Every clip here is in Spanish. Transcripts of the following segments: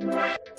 Thank you.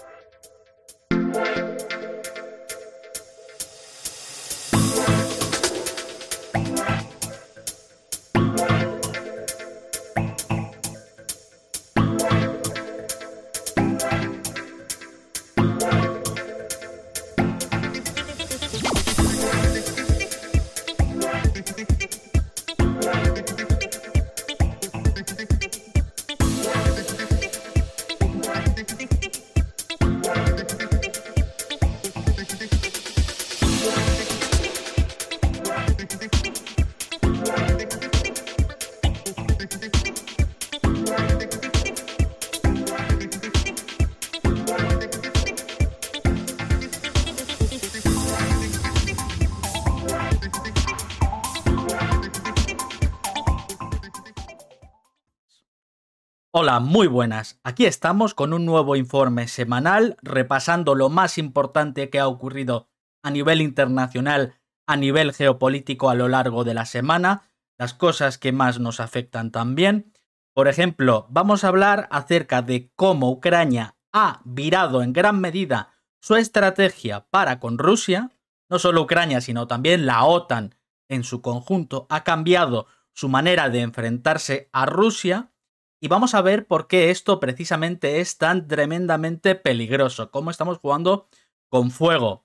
Hola, muy buenas. Aquí estamos con un nuevo informe semanal repasando lo más importante que ha ocurrido a nivel internacional, a nivel geopolítico a lo largo de la semana, las cosas que más nos afectan también. Por ejemplo, vamos a hablar acerca de cómo Ucrania ha virado en gran medida su estrategia para con Rusia, no solo Ucrania, sino también la OTAN en su conjunto, ha cambiado su manera de enfrentarse a Rusia y vamos a ver por qué esto precisamente es tan tremendamente peligroso, cómo estamos jugando con fuego.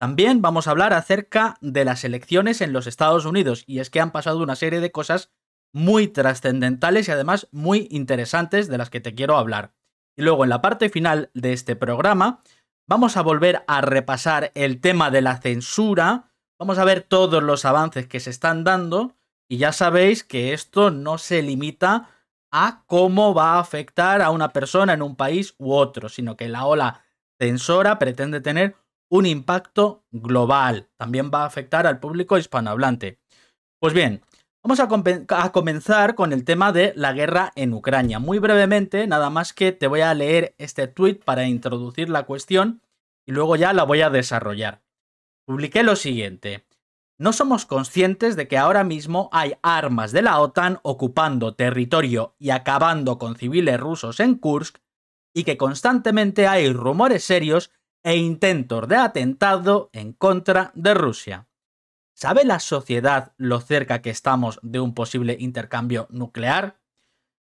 También vamos a hablar acerca de las elecciones en los Estados Unidos, y es que han pasado una serie de cosas muy trascendentales y además muy interesantes de las que te quiero hablar. Y luego en la parte final de este programa vamos a volver a repasar el tema de la censura, vamos a ver todos los avances que se están dando, y ya sabéis que esto no se limita a cómo va a afectar a una persona en un país u otro, sino que la ola tensora pretende tener un impacto global. También va a afectar al público hispanohablante. Pues bien, vamos a, a, comenzar con el tema de la guerra en Ucrania. Muy brevemente, nada más que te voy a leer este tweet para introducir la cuestión y luego ya la voy a desarrollar. Publiqué lo siguiente no somos conscientes de que ahora mismo hay armas de la OTAN ocupando territorio y acabando con civiles rusos en Kursk y que constantemente hay rumores serios e intentos de atentado en contra de Rusia. ¿Sabe la sociedad lo cerca que estamos de un posible intercambio nuclear?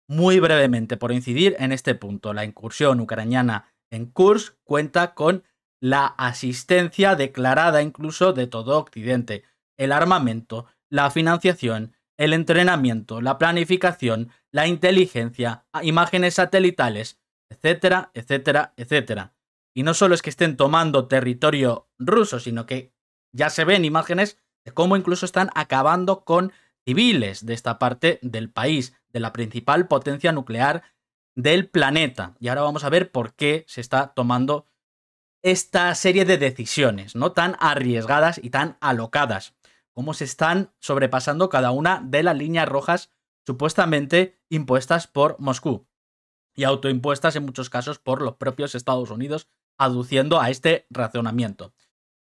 Muy brevemente, por incidir en este punto, la incursión ucraniana en Kursk cuenta con la asistencia declarada incluso de todo Occidente, el armamento, la financiación, el entrenamiento, la planificación, la inteligencia, imágenes satelitales, etcétera, etcétera, etcétera. Y no solo es que estén tomando territorio ruso, sino que ya se ven imágenes de cómo incluso están acabando con civiles de esta parte del país, de la principal potencia nuclear del planeta. Y ahora vamos a ver por qué se está tomando esta serie de decisiones, ¿no? Tan arriesgadas y tan alocadas cómo se están sobrepasando cada una de las líneas rojas supuestamente impuestas por Moscú y autoimpuestas en muchos casos por los propios Estados Unidos, aduciendo a este razonamiento.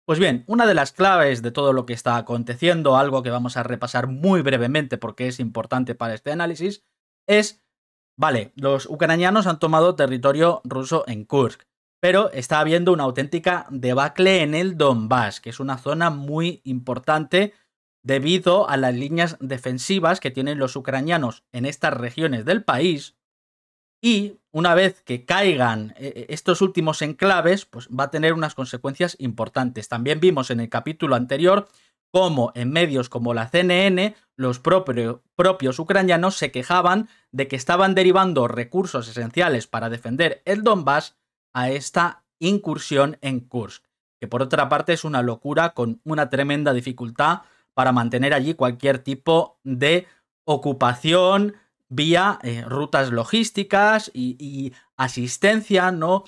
Pues bien, una de las claves de todo lo que está aconteciendo, algo que vamos a repasar muy brevemente porque es importante para este análisis, es, vale, los ucranianos han tomado territorio ruso en Kursk, pero está habiendo una auténtica debacle en el Donbass, que es una zona muy importante debido a las líneas defensivas que tienen los ucranianos en estas regiones del país. Y una vez que caigan eh, eh, estos últimos enclaves, pues va a tener unas consecuencias importantes. También vimos en el capítulo anterior cómo en medios como la CNN los propios ucranianos se quejaban de que estaban derivando recursos esenciales para defender el Donbass a esta incursión en Kursk, que por otra parte es una locura con una tremenda dificultad para mantener allí cualquier tipo de ocupación vía eh, rutas logísticas y, asistencia, ¿no?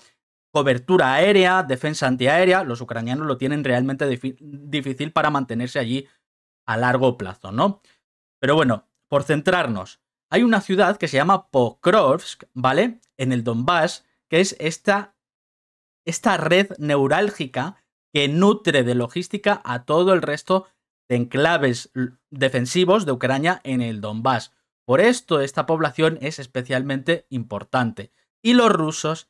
Cobertura aérea, defensa antiaérea. Los ucranianos lo tienen realmente difícil para mantenerse allí a largo plazo, ¿no? Pero bueno, por centrarnos, hay una ciudad que se llama Pokrovsk, ¿vale? En el Donbass, que es esta, esta red neurálgica que nutre de logística a todo el resto de enclaves defensivos de Ucrania en el Donbass. Por esto esta población es especialmente importante. Y los rusos,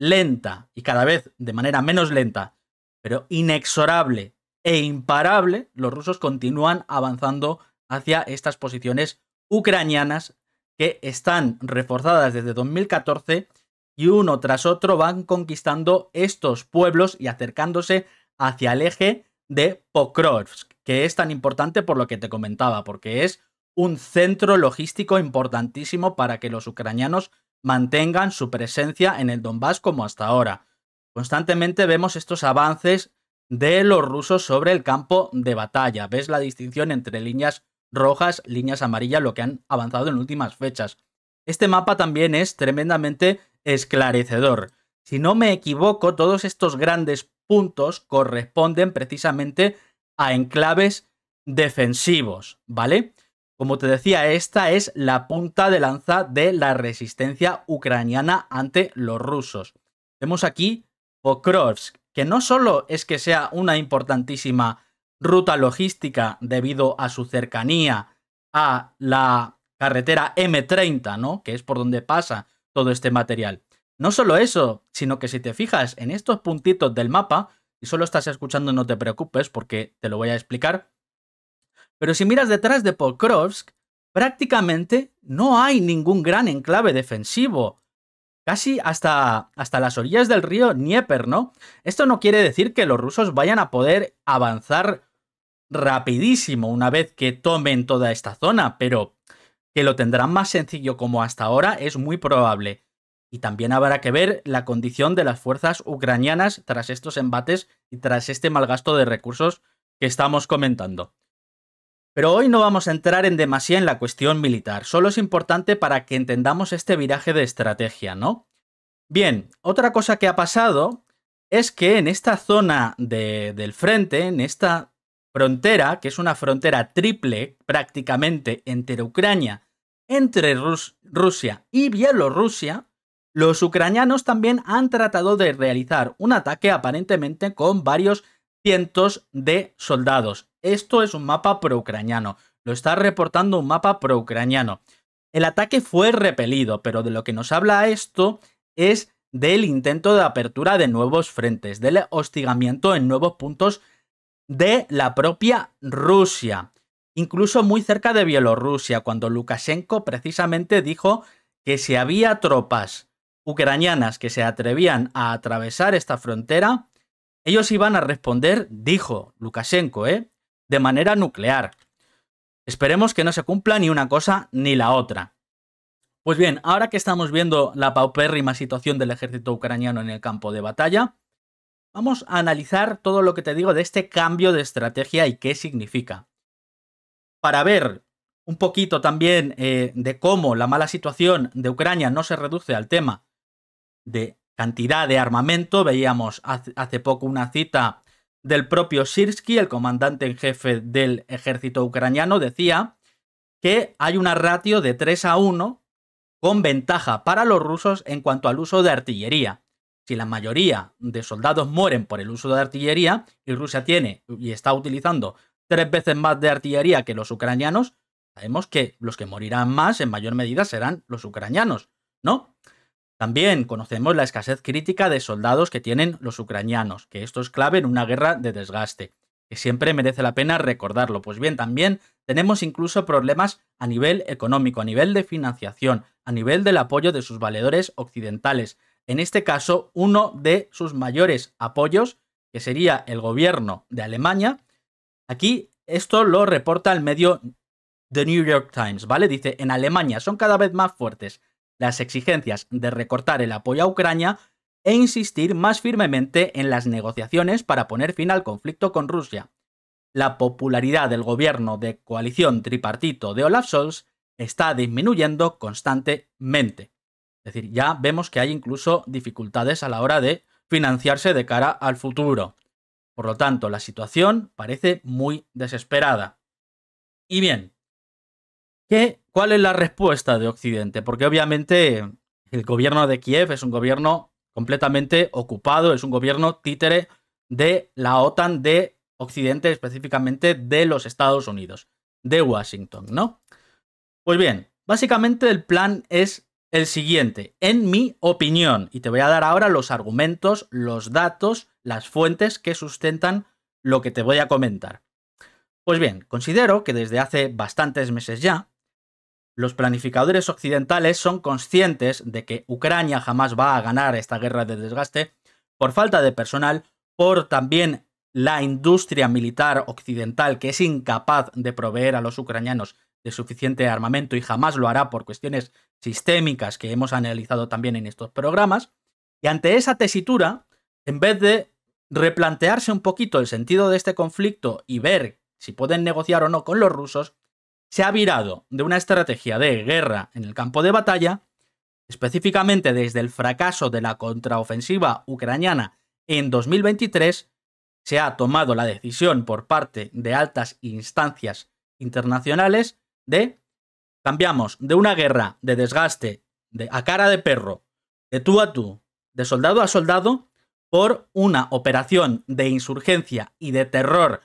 lenta y cada vez de manera menos lenta, pero inexorable e imparable, los rusos continúan avanzando hacia estas posiciones ucranianas que están reforzadas desde 2014 y uno tras otro van conquistando estos pueblos y acercándose hacia el eje de Pokrovsk, que es tan importante por lo que te comentaba, porque es un centro logístico importantísimo para que los ucranianos mantengan su presencia en el Donbass como hasta ahora. Constantemente vemos estos avances de los rusos sobre el campo de batalla. Ves la distinción entre líneas rojas, líneas amarillas, lo que han avanzado en últimas fechas. Este mapa también es tremendamente esclarecedor. Si no me equivoco, todos estos grandes puntos corresponden precisamente a enclaves defensivos, ¿vale? Como te decía, esta es la punta de lanza de la resistencia ucraniana ante los rusos. Vemos aquí Pokrovsk, que no solo es que sea una importantísima ruta logística debido a su cercanía a la carretera M30, ¿no? Que es por donde pasa todo este material, no solo eso, sino que si te fijas en estos puntitos del mapa, y solo estás escuchando no te preocupes porque te lo voy a explicar, pero si miras detrás de Pokrovsk, prácticamente no hay ningún gran enclave defensivo. Casi hasta, hasta las orillas del río Dnieper, ¿no? Esto no quiere decir que los rusos vayan a poder avanzar rapidísimo una vez que tomen toda esta zona, pero que lo tendrán más sencillo como hasta ahora es muy probable. Y también habrá que ver la condición de las fuerzas ucranianas tras estos embates y tras este mal gasto de recursos que estamos comentando. Pero hoy no vamos a entrar en demasía en la cuestión militar, solo es importante para que entendamos este viraje de estrategia, ¿no? Bien, otra cosa que ha pasado es que en esta zona del frente, en esta frontera, que es una frontera triple prácticamente entre Ucrania, entre Rusia y Bielorrusia, los ucranianos también han tratado de realizar un ataque aparentemente con varios cientos de soldados. Esto es un mapa pro-ucraniano. Lo está reportando un mapa pro-ucraniano. El ataque fue repelido, pero de lo que nos habla esto es del intento de apertura de nuevos frentes, del hostigamiento en nuevos puntos de la propia Rusia, incluso muy cerca de Bielorrusia, cuando Lukashenko precisamente dijo que si había tropas ucranianas que se atrevían a atravesar esta frontera, ellos iban a responder, dijo Lukashenko, ¿eh? de manera nuclear. Esperemos que no se cumpla ni una cosa ni la otra. Pues bien, ahora que estamos viendo la paupérrima situación del ejército ucraniano en el campo de batalla, vamos a analizar todo lo que te digo de este cambio de estrategia y qué significa. Para ver un poquito también eh, de cómo la mala situación de Ucrania no se reduce al tema de cantidad de armamento. Veíamos hace poco una cita del propio Sirsky, el comandante en jefe del ejército ucraniano, decía que hay una ratio de 3 a 1 con ventaja para los rusos en cuanto al uso de artillería. Si la mayoría de soldados mueren por el uso de artillería y Rusia tiene y está utilizando tres veces más de artillería que los ucranianos, sabemos que los que morirán más en mayor medida serán los ucranianos, ¿no? También conocemos la escasez crítica de soldados que tienen los ucranianos, que esto es clave en una guerra de desgaste, que siempre merece la pena recordarlo. Pues bien, también tenemos incluso problemas a nivel económico, a nivel de financiación, a nivel del apoyo de sus valedores occidentales. En este caso, uno de sus mayores apoyos, que sería el gobierno de Alemania, aquí esto lo reporta el medio The New York Times, ¿vale? Dice, en Alemania son cada vez más fuertes las exigencias de recortar el apoyo a Ucrania e insistir más firmemente en las negociaciones para poner fin al conflicto con Rusia. La popularidad del gobierno de coalición tripartito de Olaf Scholz está disminuyendo constantemente. Es decir, ya vemos que hay incluso dificultades a la hora de financiarse de cara al futuro. Por lo tanto, la situación parece muy desesperada. Y bien, ¿Cuál es la respuesta de Occidente? Porque obviamente el gobierno de Kiev es un gobierno completamente ocupado, es un gobierno títere de la OTAN, de Occidente, específicamente de los Estados Unidos, de Washington, ¿no? Pues bien, básicamente el plan es el siguiente, en mi opinión, y te voy a dar ahora los argumentos, los datos, las fuentes que sustentan lo que te voy a comentar. Pues bien, considero que desde hace bastantes meses ya, los planificadores occidentales son conscientes de que Ucrania jamás va a ganar esta guerra de desgaste por falta de personal, por también la industria militar occidental que es incapaz de proveer a los ucranianos de suficiente armamento y jamás lo hará por cuestiones sistémicas que hemos analizado también en estos programas. Y ante esa tesitura, en vez de replantearse un poquito el sentido de este conflicto y ver si pueden negociar o no con los rusos, se ha virado de una estrategia de guerra en el campo de batalla, específicamente desde el fracaso de la contraofensiva ucraniana en 2023, se ha tomado la decisión por parte de altas instancias internacionales de cambiamos de una guerra de desgaste a cara de perro, de tú a tú, de soldado a soldado, por una operación de insurgencia y de terror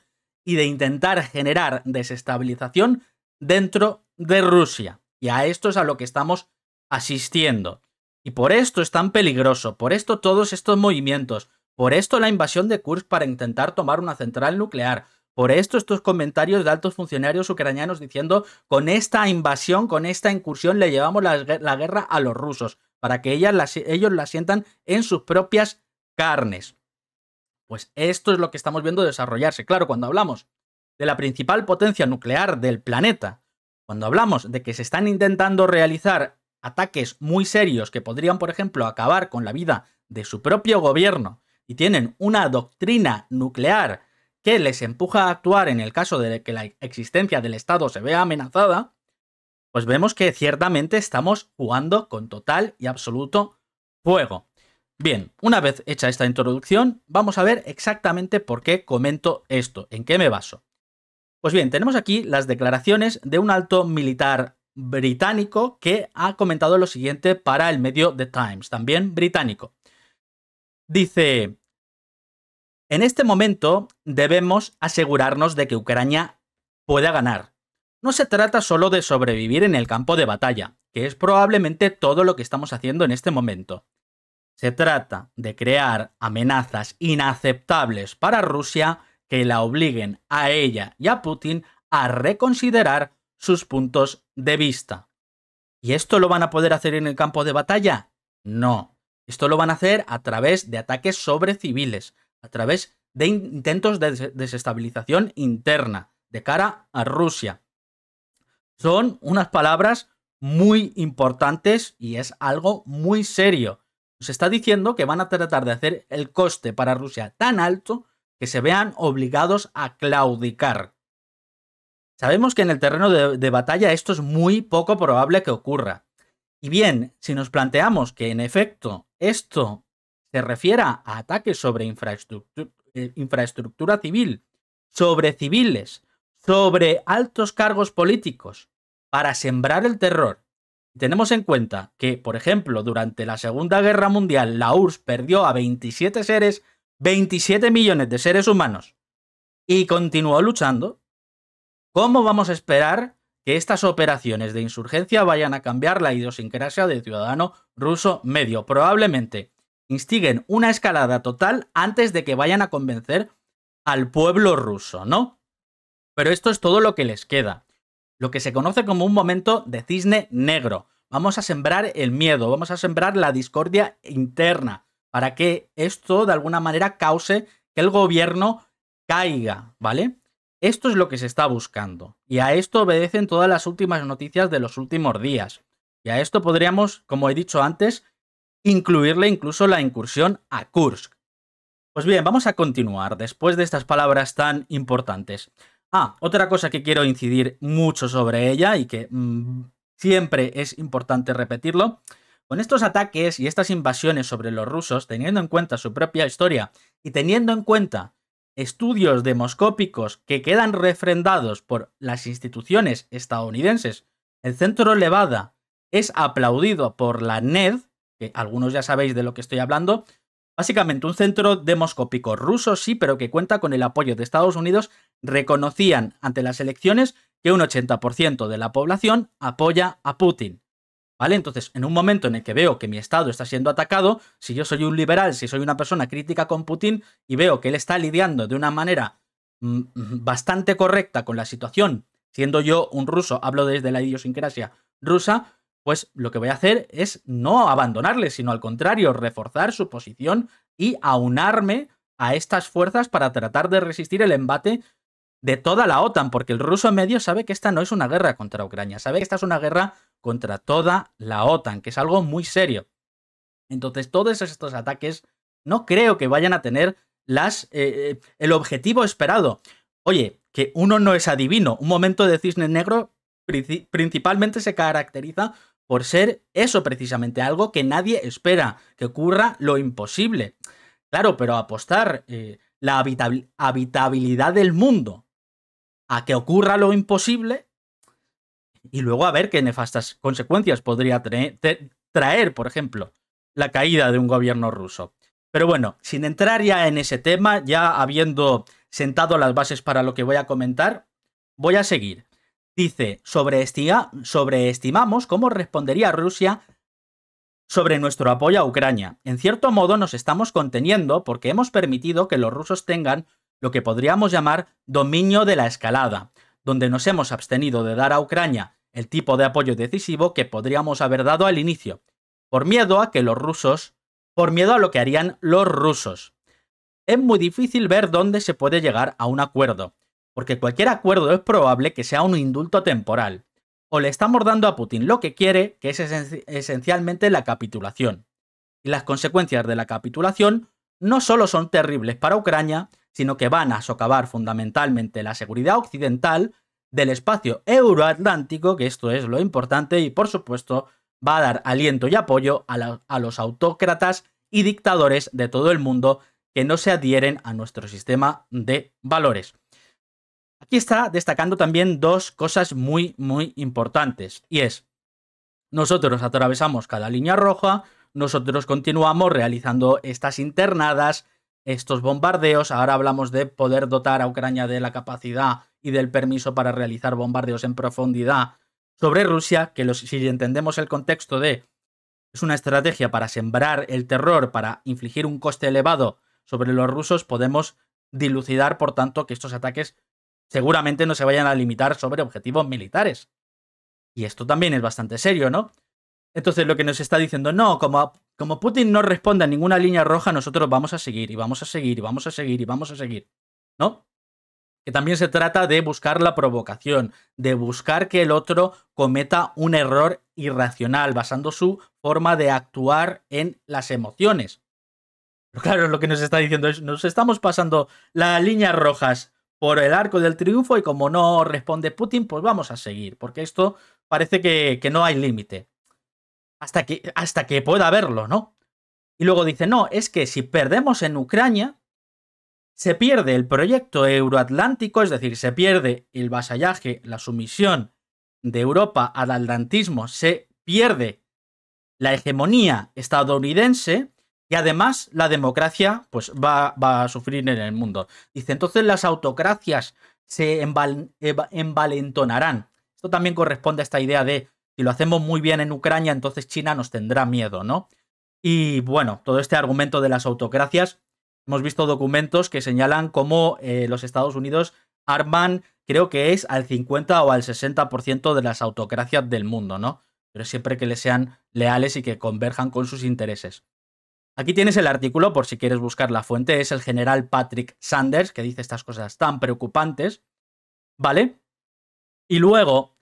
y de intentar generar desestabilización dentro de Rusia. Y a esto es a lo que estamos asistiendo. Y por esto es tan peligroso, por esto todos estos movimientos, por esto la invasión de Kursk para intentar tomar una central nuclear, por esto estos comentarios de altos funcionarios ucranianos diciendo con esta invasión, con esta incursión le llevamos la, guerra a los rusos, para que ellos la sientan en sus propias carnes. Pues esto es lo que estamos viendo desarrollarse. Claro, cuando hablamos de la principal potencia nuclear del planeta, cuando hablamos de que se están intentando realizar ataques muy serios que podrían, por ejemplo, acabar con la vida de su propio gobierno y tienen una doctrina nuclear que les empuja a actuar en el caso de que la existencia del Estado se vea amenazada, pues vemos que ciertamente estamos jugando con total y absoluto fuego. Bien, una vez hecha esta introducción, vamos a ver exactamente por qué comento esto, en qué me baso. Pues bien, tenemos aquí las declaraciones de un alto militar británico que ha comentado lo siguiente para el medio The Times, también británico. Dice, en este momento debemos asegurarnos de que Ucrania pueda ganar. No se trata solo de sobrevivir en el campo de batalla, que es probablemente todo lo que estamos haciendo en este momento. Se trata de crear amenazas inaceptables para Rusia que la obliguen a ella y a Putin a reconsiderar sus puntos de vista. ¿Y esto lo van a poder hacer en el campo de batalla? No. Esto lo van a hacer a través de ataques sobre civiles, a través de intentos de desestabilización interna de cara a Rusia. Son unas palabras muy importantes y es algo muy serio. Se está diciendo que van a tratar de hacer el coste para Rusia tan alto que se vean obligados a claudicar. Sabemos que en el terreno de, batalla esto es muy poco probable que ocurra. Y bien, si nos planteamos que en efecto esto se refiera a ataques sobre infraestructura, eh, infraestructura civil, sobre civiles, sobre altos cargos políticos, para sembrar el terror, tenemos en cuenta que, por ejemplo, durante la Segunda Guerra Mundial la URSS perdió a 27 seres 27 millones de seres humanos y continuó luchando, ¿cómo vamos a esperar que estas operaciones de insurgencia vayan a cambiar la idiosincrasia del ciudadano ruso medio? Probablemente instiguen una escalada total antes de que vayan a convencer al pueblo ruso, ¿no? Pero esto es todo lo que les queda. Lo que se conoce como un momento de cisne negro. Vamos a sembrar el miedo, vamos a sembrar la discordia interna para que esto de alguna manera cause que el gobierno caiga, ¿vale? Esto es lo que se está buscando. Y a esto obedecen todas las últimas noticias de los últimos días. Y a esto podríamos, como he dicho antes, incluirle incluso la incursión a Kursk. Pues bien, vamos a continuar después de estas palabras tan importantes. Ah, otra cosa que quiero incidir mucho sobre ella y que mm, siempre es importante repetirlo, con estos ataques y estas invasiones sobre los rusos, teniendo en cuenta su propia historia y teniendo en cuenta estudios demoscópicos que quedan refrendados por las instituciones estadounidenses, el centro Levada es aplaudido por la NED, que algunos ya sabéis de lo que estoy hablando, básicamente un centro demoscópico ruso, sí, pero que cuenta con el apoyo de Estados Unidos, reconocían ante las elecciones que un 80% de la población apoya a Putin. Entonces, en un momento en el que veo que mi Estado está siendo atacado, si yo soy un liberal, si soy una persona crítica con Putin y veo que él está lidiando de una manera mm, mm, bastante correcta con la situación, siendo yo un ruso, hablo desde la idiosincrasia rusa, pues lo que voy a hacer es no abandonarle, sino al contrario, reforzar su posición y aunarme a estas fuerzas para tratar de resistir el embate de toda la OTAN, porque el ruso en medio sabe que esta no es una guerra contra Ucrania, sabe que esta es una guerra contra toda la OTAN, que es algo muy serio. Entonces, todos estos ataques no creo que vayan a tener las, eh, eh, el objetivo esperado. Oye, que uno no es adivino. Un momento de cisne negro principalmente se caracteriza por ser eso precisamente, algo que nadie espera, que ocurra lo imposible. Claro, pero apostar eh, la habitabilidad del mundo a que ocurra lo imposible y luego a ver qué nefastas consecuencias podría traer, por ejemplo, la caída de un gobierno ruso. Pero bueno, sin entrar ya en ese tema, ya habiendo sentado las bases para lo que voy a comentar, voy a seguir. Dice, sobreestimamos cómo respondería Rusia sobre nuestro apoyo a Ucrania. En cierto modo nos estamos conteniendo porque hemos permitido que los rusos tengan lo que podríamos llamar dominio de la escalada, donde nos hemos abstenido de dar a Ucrania el tipo de apoyo decisivo que podríamos haber dado al inicio, por miedo a que los rusos, por miedo a lo que harían los rusos. Es muy difícil ver dónde se puede llegar a un acuerdo, porque cualquier acuerdo es probable que sea un indulto temporal. O le estamos dando a Putin lo que quiere, que es esencialmente la capitulación. Y las consecuencias de la capitulación no solo son terribles para Ucrania, sino que van a socavar fundamentalmente la seguridad occidental del espacio euroatlántico, que esto es lo importante, y por supuesto va a dar aliento y apoyo a, los autócratas y dictadores de todo el mundo que no se adhieren a nuestro sistema de valores. Aquí está destacando también dos cosas muy, muy importantes, y es, nosotros atravesamos cada línea roja, nosotros continuamos realizando estas internadas, estos bombardeos. Ahora hablamos de poder dotar a Ucrania de la capacidad y del permiso para realizar bombardeos en profundidad sobre Rusia, que si entendemos el contexto de es una estrategia para sembrar el terror, para infligir un coste elevado sobre los rusos, podemos dilucidar, por tanto, que estos ataques seguramente no se vayan a limitar sobre objetivos militares. Y esto también es bastante serio, ¿no? Entonces lo que nos está diciendo, no, como como Putin no responde a ninguna línea roja, nosotros vamos a seguir y vamos a seguir y vamos a seguir y vamos a seguir. ¿No? Que también se trata de buscar la provocación, de buscar que el otro cometa un error irracional, basando su forma de actuar en las emociones. claro, lo que nos está diciendo es, nos estamos pasando las líneas rojas por el arco del triunfo y como no responde Putin, pues vamos a seguir, porque esto parece que no hay límite hasta que, hasta que pueda verlo, ¿no? Y luego dice, no, es que si perdemos en Ucrania, se pierde el proyecto euroatlántico, es decir, se pierde el vasallaje, la sumisión de Europa al atlantismo, se pierde la hegemonía estadounidense y además la democracia pues va, va a sufrir en el mundo. Dice, entonces las autocracias se envalentonarán. Esto también corresponde a esta idea de si lo hacemos muy bien en Ucrania, entonces China nos tendrá miedo, ¿no? Y bueno, todo este argumento de las autocracias, hemos visto documentos que señalan cómo eh, los Estados Unidos arman, creo que es al 50 o al 60% de las autocracias del mundo, ¿no? Pero siempre que le sean leales y que converjan con sus intereses. Aquí tienes el artículo, por si quieres buscar la fuente, es el general Patrick Sanders, que dice estas cosas tan preocupantes, ¿vale? Y luego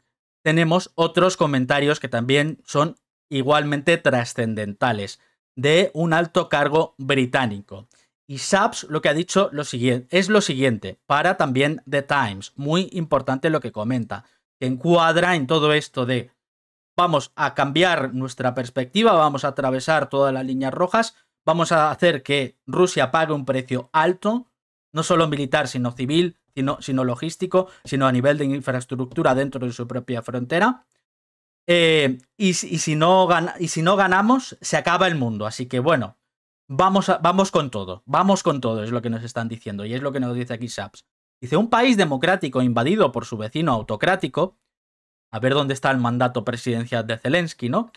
tenemos otros comentarios que también son igualmente trascendentales de un alto cargo británico. Y Saps lo que ha dicho es lo siguiente, para también The Times, muy importante lo que comenta, que encuadra en todo esto de vamos a cambiar nuestra perspectiva, vamos a atravesar todas las líneas rojas, vamos a hacer que Rusia pague un precio alto no solo militar, sino civil, sino, sino logístico, sino a nivel de infraestructura dentro de su propia frontera. Eh, y, si no y si no ganamos, se acaba el mundo. Así que bueno, vamos, vamos con todo. Vamos con todo, es lo que nos están diciendo. Y es lo que nos dice aquí Saps. Dice, un país democrático invadido por su vecino autocrático. A ver dónde está el mandato presidencial de Zelensky, ¿no?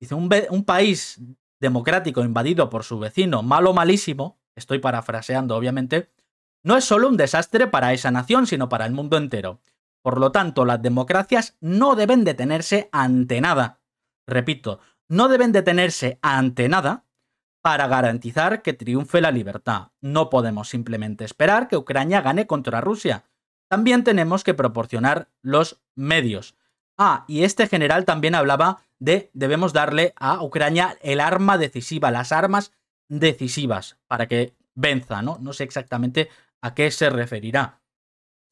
Dice, un país democrático invadido por su vecino, malo malísimo, estoy parafraseando obviamente, no es solo un desastre para esa nación, sino para el mundo entero. Por lo tanto, las democracias no deben detenerse ante nada. Repito, no deben detenerse ante nada para garantizar que triunfe la libertad. No podemos simplemente esperar que Ucrania gane contra Rusia. También tenemos que proporcionar los medios. Ah, y este general también hablaba de debemos darle a Ucrania el arma decisiva, las armas decisivas para que venza, ¿no? No sé exactamente a qué se referirá.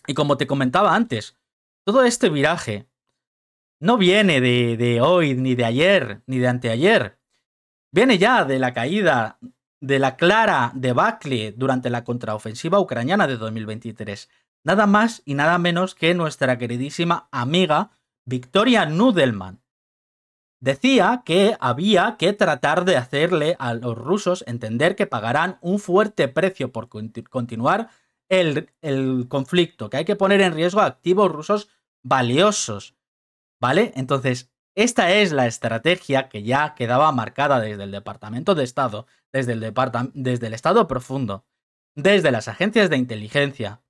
Y como te comentaba antes, todo este viraje no viene de, hoy, ni de ayer, ni de anteayer. Viene ya de la caída de la clara de debacle durante la contraofensiva ucraniana de 2023. Nada más y nada menos que nuestra queridísima amiga Victoria Nudelman, Decía que había que tratar de hacerle a los rusos entender que pagarán un fuerte precio por continuar el, conflicto, que hay que poner en riesgo activos rusos valiosos. ¿Vale? Entonces, esta es la estrategia que ya quedaba marcada desde el Departamento de Estado, desde el, desde el Estado profundo, desde las agencias de inteligencia,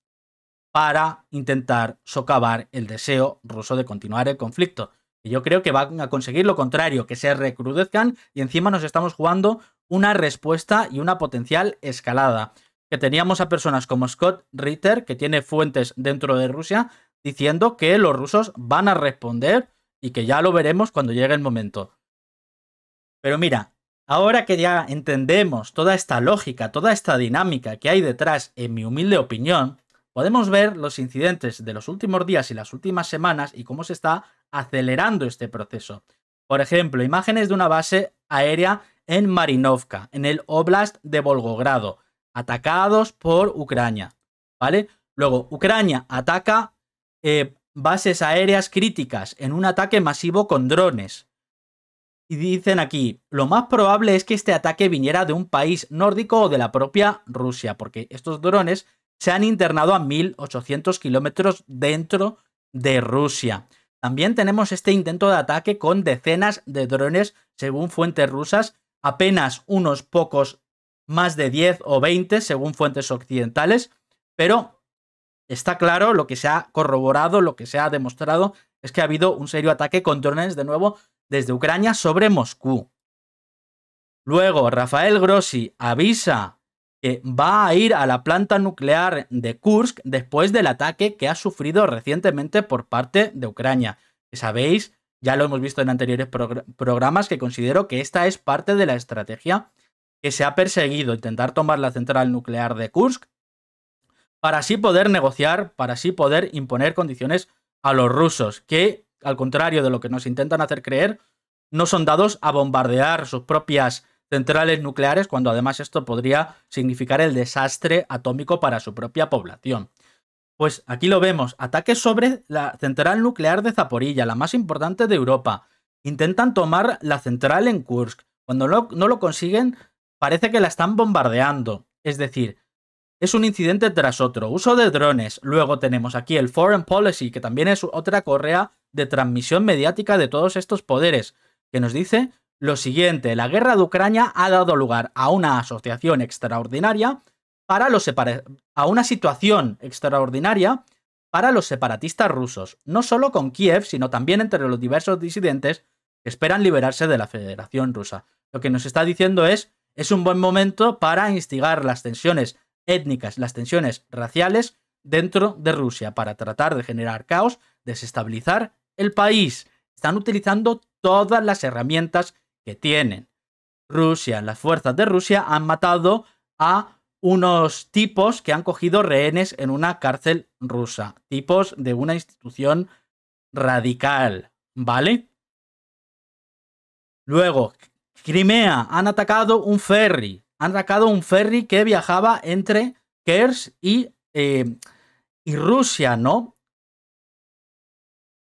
para intentar socavar el deseo ruso de continuar el conflicto. Yo creo que van a conseguir lo contrario, que se recrudezcan y encima nos estamos jugando una respuesta y una potencial escalada. Que teníamos a personas como Scott Ritter, que tiene fuentes dentro de Rusia, diciendo que los rusos van a responder y que ya lo veremos cuando llegue el momento. Pero mira, ahora que ya entendemos toda esta lógica, toda esta dinámica que hay detrás, en mi humilde opinión, podemos ver los incidentes de los últimos días y las últimas semanas y cómo se está acelerando este proceso. Por ejemplo, imágenes de una base aérea en Marinovka, en el Oblast de Volgogrado, atacados por Ucrania. ¿Vale? Luego, Ucrania ataca eh, bases aéreas críticas en un ataque masivo con drones. Y dicen aquí, lo más probable es que este ataque viniera de un país nórdico o de la propia Rusia, porque estos drones se han internado a 1.800 kilómetros dentro de Rusia. También tenemos este intento de ataque con decenas de drones, según fuentes rusas, apenas unos pocos, más de 10 o 20, según fuentes occidentales, pero está claro, lo que se ha corroborado, lo que se ha demostrado, es que ha habido un serio ataque con drones de nuevo desde Ucrania sobre Moscú. Luego, Rafael Grossi avisa que va a ir a la planta nuclear de Kursk después del ataque que ha sufrido recientemente por parte de Ucrania. sabéis, ya lo hemos visto en anteriores programas, que considero que esta es parte de la estrategia que se ha perseguido, intentar tomar la central nuclear de Kursk, para así poder negociar, para así poder imponer condiciones a los rusos, que, al contrario de lo que nos intentan hacer creer, no son dados a bombardear sus propias centrales nucleares, cuando además esto podría significar el desastre atómico para su propia población. Pues aquí lo vemos, ataques sobre la central nuclear de Zaporilla, la más importante de Europa. Intentan tomar la central en Kursk. Cuando no, no lo consiguen, parece que la están bombardeando. Es decir, es un incidente tras otro. Uso de drones. Luego tenemos aquí el Foreign Policy, que también es otra correa de transmisión mediática de todos estos poderes, que nos dice lo siguiente, la guerra de Ucrania ha dado lugar a una asociación extraordinaria para los a una situación extraordinaria para los separatistas rusos, no solo con Kiev, sino también entre los diversos disidentes que esperan liberarse de la Federación Rusa. Lo que nos está diciendo es, es un buen momento para instigar las tensiones étnicas, las tensiones raciales dentro de Rusia, para tratar de generar caos, desestabilizar el país. Están utilizando todas las herramientas que tienen. Rusia, las fuerzas de Rusia han matado a unos tipos que han cogido rehenes en una cárcel rusa, tipos de una institución radical, ¿vale? Luego, Crimea, han atacado un ferry, han atacado un ferry que viajaba entre Kers y, eh, y Rusia, ¿no?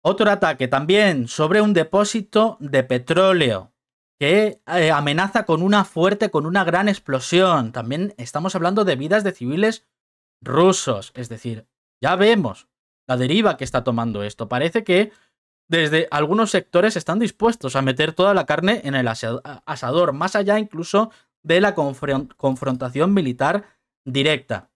Otro ataque también sobre un depósito de petróleo que eh, amenaza con una fuerte, con una gran explosión. También estamos hablando de vidas de civiles rusos. Es decir, ya vemos la deriva que está tomando esto. Parece que desde algunos sectores están dispuestos a meter toda la carne en el asador, más allá incluso de la confrontación militar directa.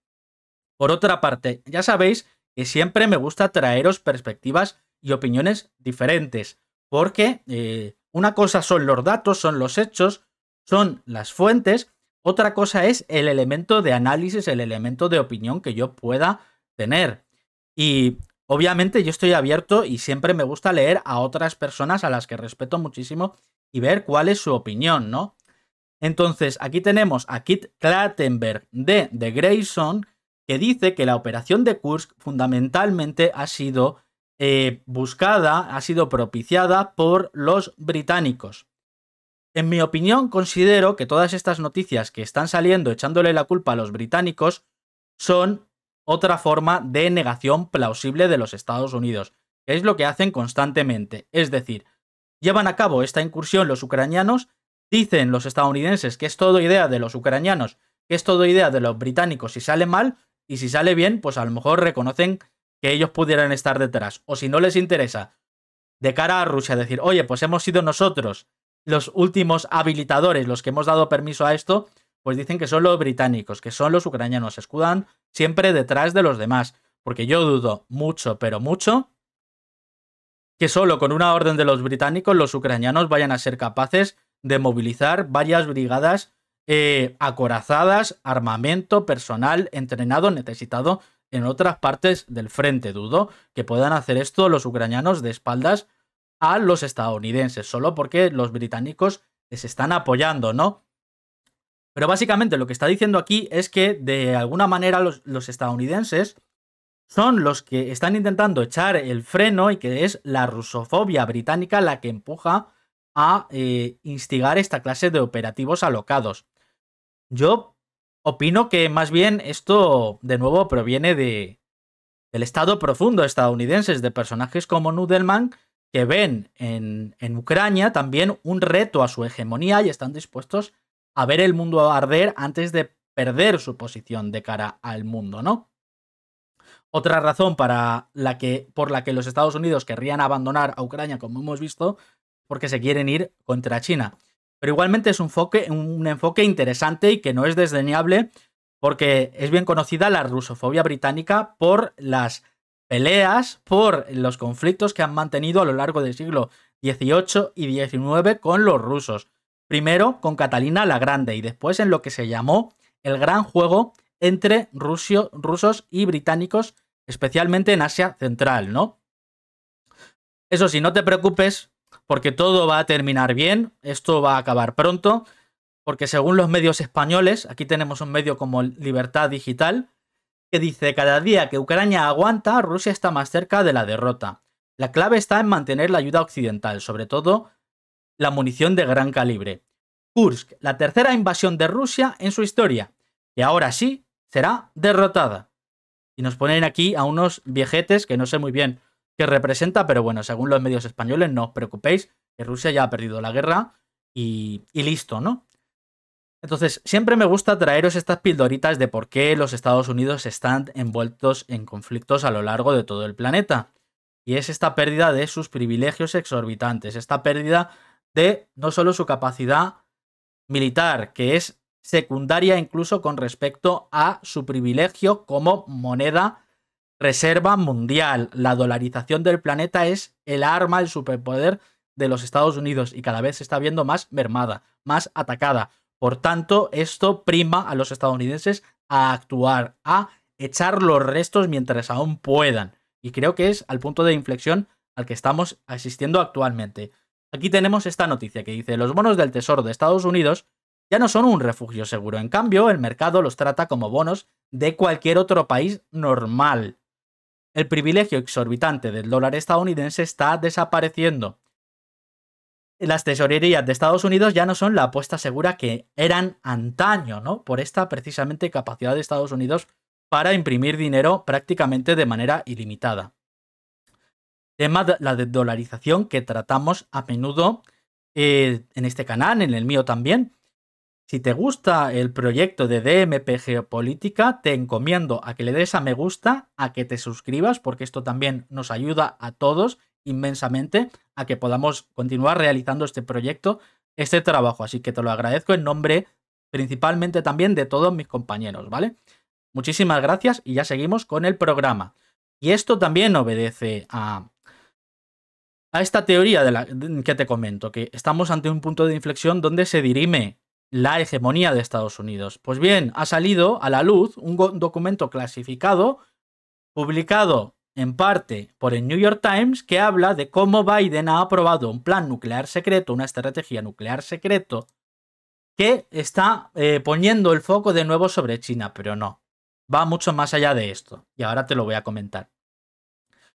Por otra parte, ya sabéis que siempre me gusta traeros perspectivas y opiniones diferentes, porque eh, una cosa son los datos, son los hechos, son las fuentes. Otra cosa es el elemento de análisis, el elemento de opinión que yo pueda tener. Y obviamente yo estoy abierto y siempre me gusta leer a otras personas a las que respeto muchísimo y ver cuál es su opinión, ¿no? Entonces, aquí tenemos a Kit Klattenberg de The Grayson, que dice que la operación de Kursk fundamentalmente ha sido eh, buscada, ha sido propiciada por los británicos. En mi opinión, considero que todas estas noticias que están saliendo echándole la culpa a los británicos son otra forma de negación plausible de los Estados Unidos, que es lo que hacen constantemente. Es decir, llevan a cabo esta incursión los ucranianos, dicen los estadounidenses que es todo idea de los ucranianos, que es todo idea de los británicos si sale mal, y si sale bien, pues a lo mejor reconocen que ellos pudieran estar detrás, o si no les interesa, de cara a Rusia, decir, oye, pues hemos sido nosotros los últimos habilitadores, los que hemos dado permiso a esto, pues dicen que son los británicos, que son los ucranianos, escudan siempre detrás de los demás, porque yo dudo mucho, pero mucho, que solo con una orden de los británicos los ucranianos vayan a ser capaces de movilizar varias brigadas eh, acorazadas, armamento, personal entrenado, necesitado en otras partes del frente. Dudo que puedan hacer esto los ucranianos de espaldas a los estadounidenses, solo porque los británicos les están apoyando, ¿no? Pero básicamente lo que está diciendo aquí es que de alguna manera los, estadounidenses son los que están intentando echar el freno y que es la rusofobia británica la que empuja a eh, instigar esta clase de operativos alocados. Yo Opino que más bien esto, de nuevo, proviene de, del estado profundo estadounidense, de personajes como Nudelman, que ven en, en, Ucrania también un reto a su hegemonía y están dispuestos a ver el mundo arder antes de perder su posición de cara al mundo, ¿no? Otra razón para la que, por la que los Estados Unidos querrían abandonar a Ucrania, como hemos visto, porque se quieren ir contra China pero igualmente es un enfoque, interesante y que no es desdeñable porque es bien conocida la rusofobia británica por las peleas, por los conflictos que han mantenido a lo largo del siglo XVIII y XIX con los rusos. Primero con Catalina la Grande y después en lo que se llamó el gran juego entre rusos y británicos, especialmente en Asia Central, ¿no? Eso sí, no te preocupes porque todo va a terminar bien, esto va a acabar pronto, porque según los medios españoles, aquí tenemos un medio como Libertad Digital, que dice, cada día que Ucrania aguanta, Rusia está más cerca de la derrota. La clave está en mantener la ayuda occidental, sobre todo la munición de gran calibre. Kursk, la tercera invasión de Rusia en su historia, que ahora sí será derrotada. Y nos ponen aquí a unos viejetes que no sé muy bien que representa, pero bueno, según los medios españoles, no os preocupéis, que Rusia ya ha perdido la guerra y, y listo, ¿no? Entonces, siempre me gusta traeros estas pildoritas de por qué los Estados Unidos están envueltos en conflictos a lo largo de todo el planeta. Y es esta pérdida de sus privilegios exorbitantes, esta pérdida de no solo su capacidad militar, que es secundaria incluso con respecto a su privilegio como moneda reserva mundial. La dolarización del planeta es el arma, el superpoder de los Estados Unidos y cada vez se está viendo más mermada, más atacada. Por tanto, esto prima a los estadounidenses a actuar, a echar los restos mientras aún puedan. Y creo que es al punto de inflexión al que estamos asistiendo actualmente. Aquí tenemos esta noticia que dice, los bonos del Tesoro de Estados Unidos ya no son un refugio seguro, en cambio el mercado los trata como bonos de cualquier otro país normal el privilegio exorbitante del dólar estadounidense está desapareciendo. Las tesorerías de Estados Unidos ya no son la apuesta segura que eran antaño, ¿no? Por esta precisamente capacidad de Estados Unidos para imprimir dinero prácticamente de manera ilimitada. Tema de la desdolarización que tratamos a menudo eh, en este canal, en el mío también, si te gusta el proyecto de DMP Geopolítica, te encomiendo a que le des a me gusta, a que te suscribas, porque esto también nos ayuda a todos inmensamente a que podamos continuar realizando este proyecto, este trabajo. Así que te lo agradezco en nombre principalmente también de todos mis compañeros, ¿vale? Muchísimas gracias y ya seguimos con el programa. Y esto también obedece a, a esta teoría de la, que te comento, que estamos ante un punto de inflexión donde se dirime la hegemonía de Estados Unidos. Pues bien, ha salido a la luz un documento clasificado publicado en parte por el New York Times que habla de cómo Biden ha aprobado un plan nuclear secreto, una estrategia nuclear secreto que está eh, poniendo el foco de nuevo sobre China, pero no, va mucho más allá de esto y ahora te lo voy a comentar.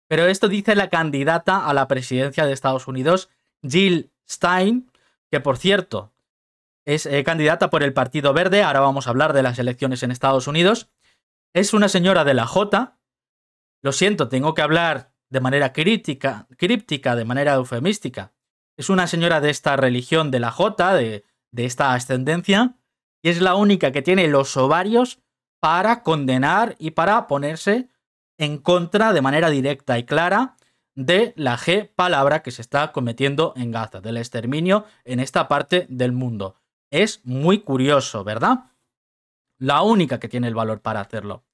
Pero esto dice la candidata a la presidencia de Estados Unidos, Jill Stein, que por cierto, es eh, candidata por el Partido Verde, ahora vamos a hablar de las elecciones en Estados Unidos. Es una señora de la J. Lo siento, tengo que hablar de manera crítica, críptica, de manera eufemística. Es una señora de esta religión de la J, de, de esta ascendencia, y es la única que tiene los ovarios para condenar y para ponerse en contra de manera directa y clara de la G palabra que se está cometiendo en Gaza, del exterminio en esta parte del mundo. Es muy curioso, ¿verdad? La única que tiene el valor para hacerlo.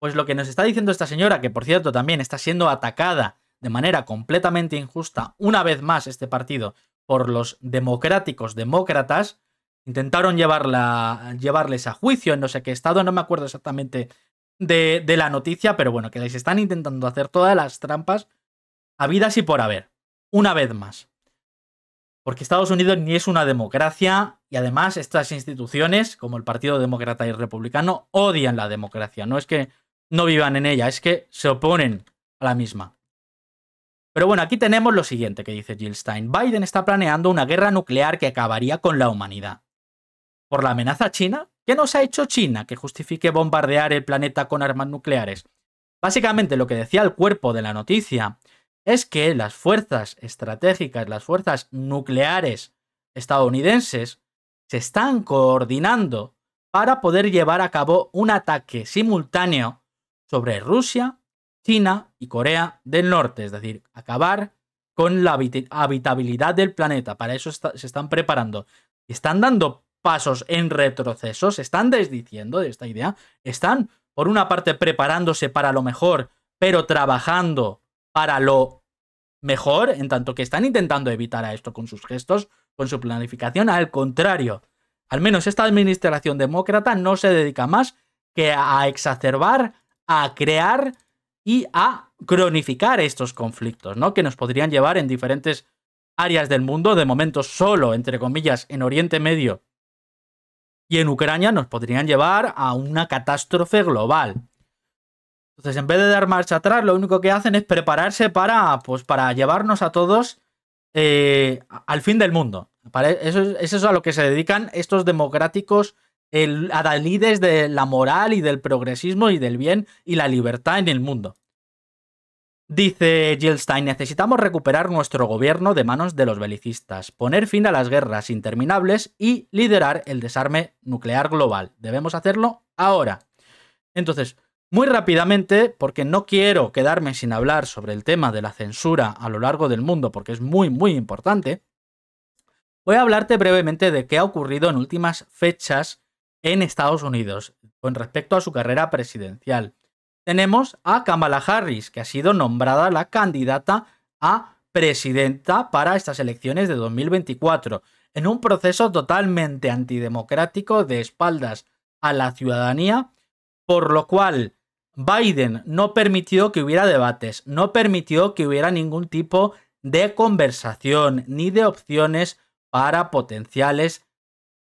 Pues lo que nos está diciendo esta señora, que por cierto también está siendo atacada de manera completamente injusta una vez más este partido por los democráticos demócratas, intentaron llevarla, llevarles a juicio en no sé qué estado, no me acuerdo exactamente de, de, la noticia, pero bueno, que les están intentando hacer todas las trampas habidas y por haber, una vez más. Porque Estados Unidos ni es una democracia y además estas instituciones, como el Partido Demócrata y Republicano, odian la democracia. No es que no vivan en ella, es que se oponen a la misma. Pero bueno, aquí tenemos lo siguiente que dice Jill Stein. Biden está planeando una guerra nuclear que acabaría con la humanidad. ¿Por la amenaza china? ¿Qué nos ha hecho China que justifique bombardear el planeta con armas nucleares? Básicamente lo que decía el cuerpo de la noticia es que las fuerzas estratégicas, las fuerzas nucleares estadounidenses, se están coordinando para poder llevar a cabo un ataque simultáneo sobre Rusia, China y Corea del Norte, es decir, acabar con la habitabilidad del planeta. Para eso se están preparando. Están dando pasos en retrocesos, se están desdiciendo de esta idea, están, por una parte, preparándose para lo mejor, pero trabajando para lo mejor, en tanto que están intentando evitar a esto con sus gestos, con su planificación. Al contrario, al menos esta administración demócrata no se dedica más que a exacerbar, a crear y a cronificar estos conflictos, ¿no? Que nos podrían llevar en diferentes áreas del mundo, de momento solo, entre comillas, en Oriente Medio y en Ucrania, nos podrían llevar a una catástrofe global. Entonces, en vez de dar marcha atrás, lo único que hacen es prepararse para, pues, para llevarnos a todos eh, al fin del mundo. eso, es eso a lo que se dedican estos democráticos el, adalides de la moral y del progresismo y del bien y la libertad en el mundo. Dice Stein, necesitamos recuperar nuestro gobierno de manos de los belicistas, poner fin a las guerras interminables y liderar el desarme nuclear global. Debemos hacerlo ahora. Entonces, muy rápidamente, porque no quiero quedarme sin hablar sobre el tema de la censura a lo largo del mundo, porque es muy, muy importante, voy a hablarte brevemente de qué ha ocurrido en últimas fechas en Estados Unidos con respecto a su carrera presidencial. Tenemos a Kamala Harris, que ha sido nombrada la candidata a presidenta para estas elecciones de 2024, en un proceso totalmente antidemocrático de espaldas a la ciudadanía, por lo cual Biden no permitió que hubiera debates, no permitió que hubiera ningún tipo de conversación ni de opciones para potenciales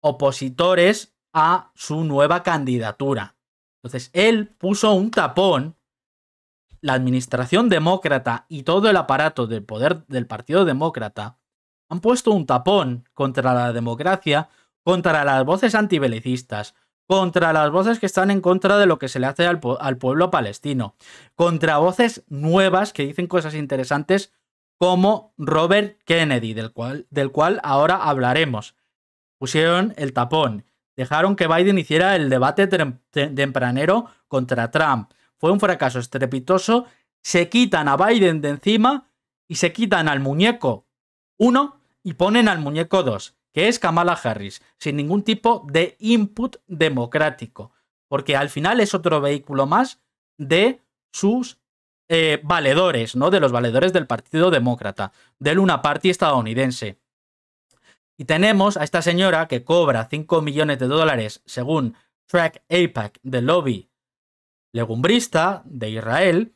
opositores a su nueva candidatura. Entonces, él puso un tapón, la administración demócrata y todo el aparato del poder del Partido Demócrata han puesto un tapón contra la democracia, contra las voces antibelicistas, contra las voces que están en contra de lo que se le hace al, pueblo palestino, contra voces nuevas que dicen cosas interesantes como Robert Kennedy, del cual, del cual ahora hablaremos. Pusieron el tapón, dejaron que Biden hiciera el debate tempranero contra Trump. Fue un fracaso estrepitoso, se quitan a Biden de encima y se quitan al muñeco 1 y ponen al muñeco 2 que es Kamala Harris, sin ningún tipo de input democrático, porque al final es otro vehículo más de sus eh, valedores, ¿no? De los valedores del Partido Demócrata, del una Party estadounidense. Y tenemos a esta señora que cobra 5 millones de dólares según Track APAC del lobby legumbrista de Israel,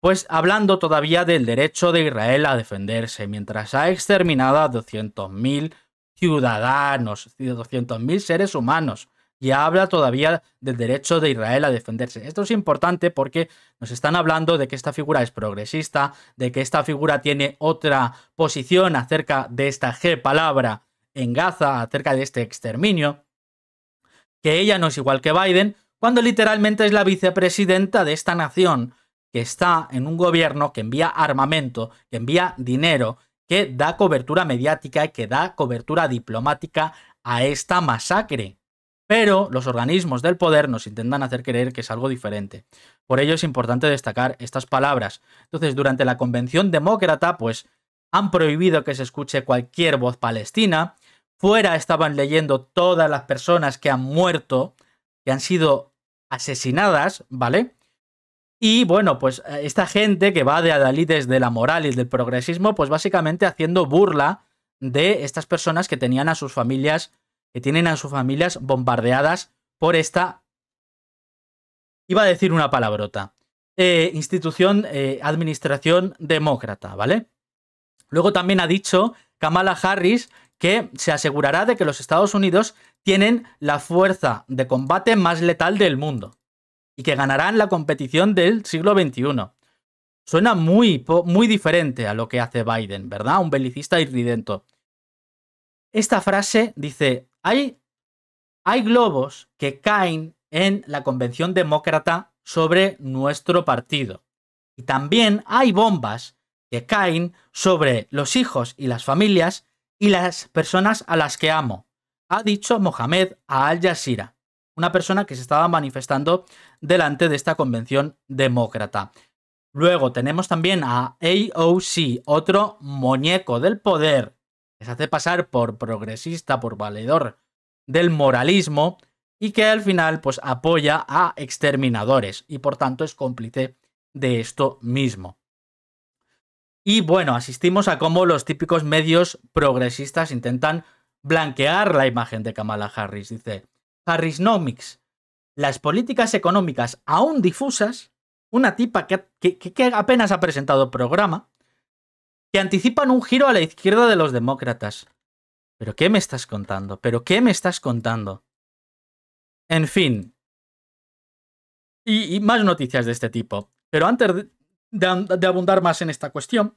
pues hablando todavía del derecho de Israel a defenderse, mientras ha exterminado a 200.000 ciudadanos, 200.000 seres humanos. Y habla todavía del derecho de Israel a defenderse. Esto es importante porque nos están hablando de que esta figura es progresista, de que esta figura tiene otra posición acerca de esta G palabra en Gaza, acerca de este exterminio, que ella no es igual que Biden, cuando literalmente es la vicepresidenta de esta nación, que está en un gobierno que envía armamento, que envía dinero, que da cobertura mediática y que da cobertura diplomática a esta masacre. Pero los organismos del poder nos intentan hacer creer que es algo diferente. Por ello es importante destacar estas palabras. Entonces, durante la Convención Demócrata, pues han prohibido que se escuche cualquier voz palestina. Fuera estaban leyendo todas las personas que han muerto, que han sido asesinadas, ¿vale? Y bueno, pues eh, esta gente que va de adalides de la moral y del progresismo, pues básicamente haciendo burla de estas personas que tenían a sus familias, que tienen a sus familias bombardeadas por esta, iba a decir una palabrota, eh, institución, eh, administración demócrata, ¿vale? Luego también ha dicho Kamala Harris que se asegurará de que los Estados Unidos tienen la fuerza de combate más letal del mundo y que ganarán la competición del siglo XXI. Suena muy, muy diferente a lo que hace Biden, ¿verdad? Un belicista irridento. Esta frase dice, hay, hay globos que caen en la Convención Demócrata sobre nuestro partido. Y también hay bombas que caen sobre los hijos y las familias y las personas a las que amo, ha dicho Mohamed a Al Jazeera una persona que se estaba manifestando delante de esta convención demócrata. Luego tenemos también a AOC, otro muñeco del poder, que se hace pasar por progresista, por valedor del moralismo, y que al final pues apoya a exterminadores y por tanto es cómplice de esto mismo. Y bueno, asistimos a cómo los típicos medios progresistas intentan blanquear la imagen de Kamala Harris. Dice, Harrisnomics, las políticas económicas aún difusas, una tipa que, que, apenas ha presentado programa, que anticipan un giro a la izquierda de los demócratas. ¿Pero qué me estás contando? ¿Pero qué me estás contando? En fin. Y, más noticias de este tipo. Pero antes de abundar más en esta cuestión,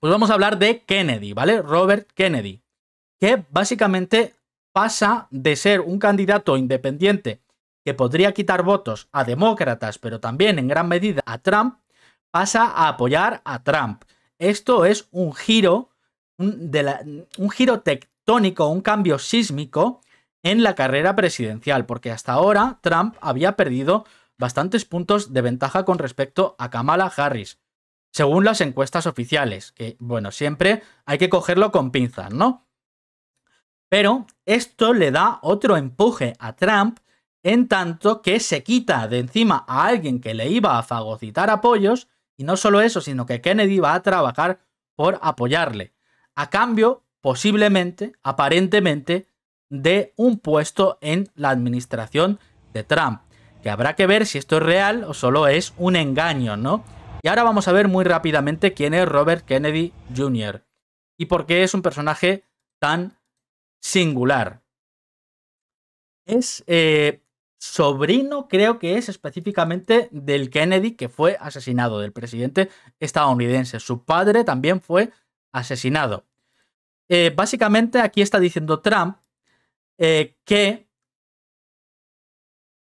pues vamos a hablar de Kennedy, ¿vale? Robert Kennedy. Que básicamente pasa de ser un candidato independiente que podría quitar votos a demócratas, pero también en gran medida a Trump, pasa a apoyar a Trump. Esto es un giro, de un giro tectónico, un cambio sísmico en la carrera presidencial, porque hasta ahora Trump había perdido bastantes puntos de ventaja con respecto a Kamala Harris, según las encuestas oficiales, que bueno, siempre hay que cogerlo con pinzas, ¿no? Pero esto le da otro empuje a Trump en tanto que se quita de encima a alguien que le iba a fagocitar apoyos y no solo eso, sino que Kennedy va a trabajar por apoyarle. A cambio, posiblemente, aparentemente, de un puesto en la administración de Trump. Que habrá que ver si esto es real o solo es un engaño, ¿no? Y ahora vamos a ver muy rápidamente quién es Robert Kennedy Jr. y por qué es un personaje tan singular. Es eh, sobrino, creo que es específicamente del Kennedy que fue asesinado, del presidente estadounidense. Su padre también fue asesinado. Eh, básicamente aquí está diciendo Trump eh, que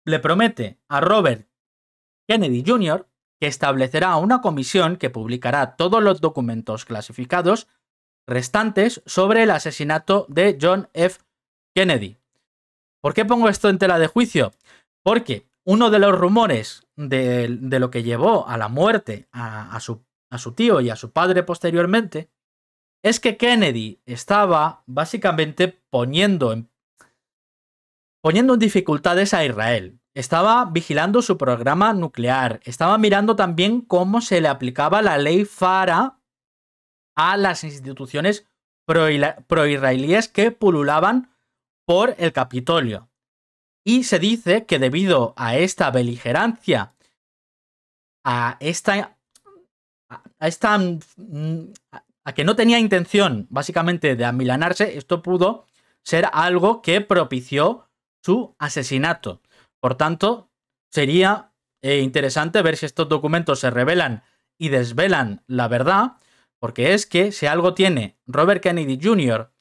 le promete a Robert Kennedy Jr. que establecerá una comisión que publicará todos los documentos clasificados restantes sobre el asesinato de John F. Kennedy. ¿Por qué pongo esto en tela de juicio? Porque uno de los rumores de, lo que llevó a la muerte a, su, a su tío y a su padre posteriormente es que Kennedy estaba básicamente poniendo poniendo en dificultades a Israel. Estaba vigilando su programa nuclear. Estaba mirando también cómo se le aplicaba la ley FARA a las instituciones proisraelíes que pululaban por el Capitolio. Y se dice que debido a esta beligerancia, a esta, a esta... a que no tenía intención básicamente de amilanarse, esto pudo ser algo que propició su asesinato. Por tanto, sería eh, interesante ver si estos documentos se revelan y desvelan la verdad porque es que si algo tiene Robert Kennedy Jr.,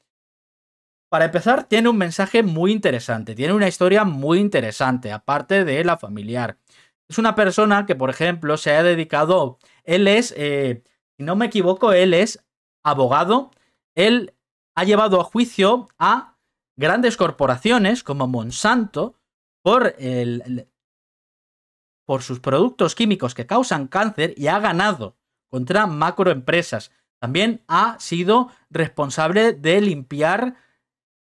para empezar, tiene un mensaje muy interesante, tiene una historia muy interesante, aparte de la familiar. Es una persona que, por ejemplo, se ha dedicado, él es, eh, si no me equivoco, él es abogado, él ha llevado a juicio a grandes corporaciones como Monsanto por, el, por sus productos químicos que causan cáncer y ha ganado contra macroempresas. También ha sido responsable de limpiar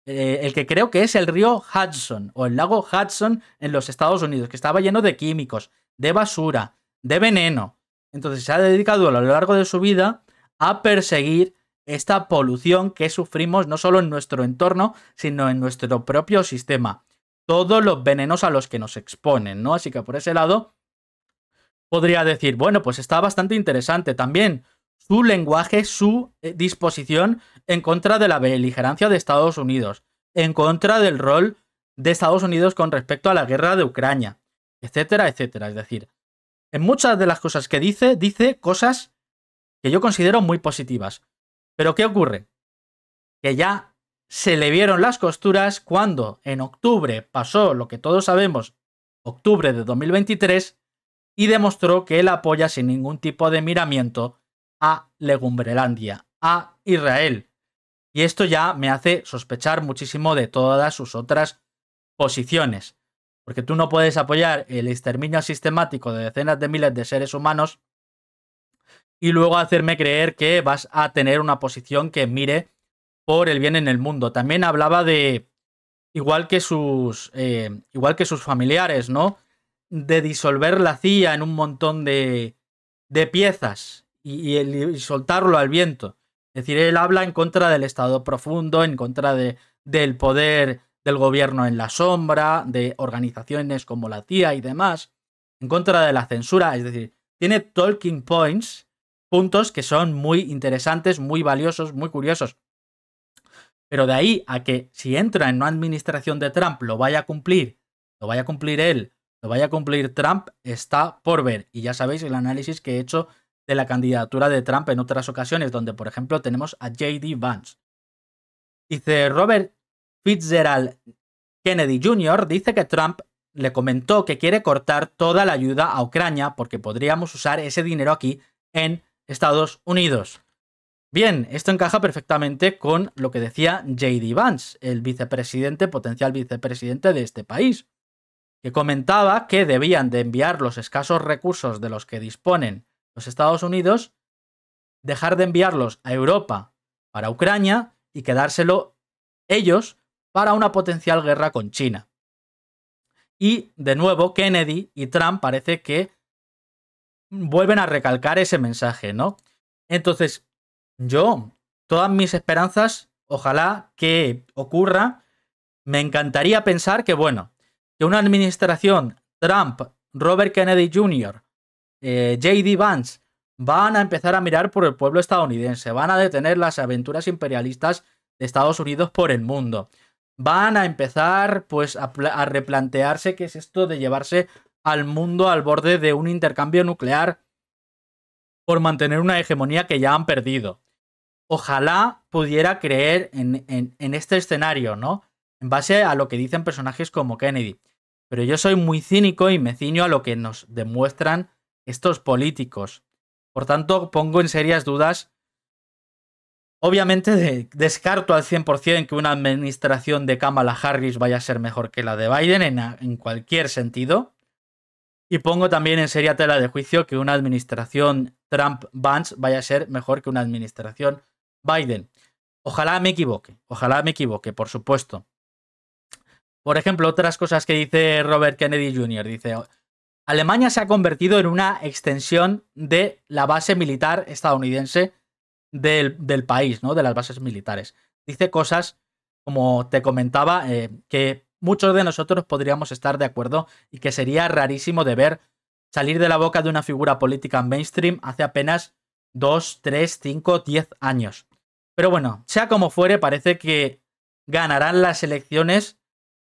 eh, el que creo que es el río Hudson o el lago Hudson en los Estados Unidos, que estaba lleno de químicos, de basura, de veneno. Entonces se ha dedicado a lo largo de su vida a perseguir esta polución que sufrimos no solo en nuestro entorno, sino en nuestro propio sistema. Todos los venenos a los que nos exponen, ¿no? Así que por ese lado, podría decir, bueno, pues está bastante interesante también su lenguaje, su eh, disposición en contra de la beligerancia de Estados Unidos, en contra del rol de Estados Unidos con respecto a la guerra de Ucrania, etcétera, etcétera. Es decir, en muchas de las cosas que dice, dice cosas que yo considero muy positivas. Pero ¿qué ocurre? Que ya se le vieron las costuras cuando en octubre pasó lo que todos sabemos, octubre de 2023, y demostró que él apoya sin ningún tipo de miramiento a Legumbrelandia, a Israel. Y esto ya me hace sospechar muchísimo de todas sus otras posiciones. Porque tú no puedes apoyar el exterminio sistemático de decenas de miles de seres humanos y luego hacerme creer que vas a tener una posición que mire por el bien en el mundo. También hablaba de, igual que sus, eh, igual que sus familiares, ¿no? de disolver la CIA en un montón de, de piezas y, soltarlo al viento. Es decir, él habla en contra del Estado profundo, en contra de, del poder del gobierno en la sombra, de organizaciones como la CIA y demás, en contra de la censura. Es decir, tiene talking points, puntos que son muy interesantes, muy valiosos, muy curiosos. Pero de ahí a que si entra en una administración de Trump, lo vaya a cumplir, lo vaya a cumplir él, lo vaya a cumplir Trump está por ver. Y ya sabéis el análisis que he hecho de la candidatura de Trump en otras ocasiones, donde por ejemplo tenemos a JD Vance. Dice Robert Fitzgerald Kennedy Jr., dice que Trump le comentó que quiere cortar toda la ayuda a Ucrania porque podríamos usar ese dinero aquí en Estados Unidos. Bien, esto encaja perfectamente con lo que decía JD Vance, el vicepresidente, potencial vicepresidente de este país que comentaba que debían de enviar los escasos recursos de los que disponen los Estados Unidos, dejar de enviarlos a Europa para Ucrania y quedárselo ellos para una potencial guerra con China. Y de nuevo, Kennedy y Trump parece que vuelven a recalcar ese mensaje, ¿no? Entonces, yo, todas mis esperanzas, ojalá que ocurra, me encantaría pensar que, bueno, que una administración, Trump, Robert Kennedy Jr., eh, JD Vance, van a empezar a mirar por el pueblo estadounidense, van a detener las aventuras imperialistas de Estados Unidos por el mundo, van a empezar pues a, replantearse qué es esto de llevarse al mundo al borde de un intercambio nuclear por mantener una hegemonía que ya han perdido. Ojalá pudiera creer en este escenario, ¿no? en base a lo que dicen personajes como Kennedy. Pero yo soy muy cínico y me ciño a lo que nos demuestran estos políticos. Por tanto, pongo en serias dudas. Obviamente, descarto al 100% que una administración de Kamala Harris vaya a ser mejor que la de Biden en, en cualquier sentido. Y pongo también en seria tela de juicio que una administración Trump-Vance vaya a ser mejor que una administración Biden. Ojalá me equivoque, ojalá me equivoque, por supuesto. Por ejemplo, otras cosas que dice Robert Kennedy Jr. Dice, Alemania se ha convertido en una extensión de la base militar estadounidense del, país, ¿no? De las bases militares. Dice cosas, como te comentaba, eh, que muchos de nosotros podríamos estar de acuerdo y que sería rarísimo de ver salir de la boca de una figura política mainstream hace apenas 2, 3, 5, 10 años. Pero bueno, sea como fuere, parece que ganarán las elecciones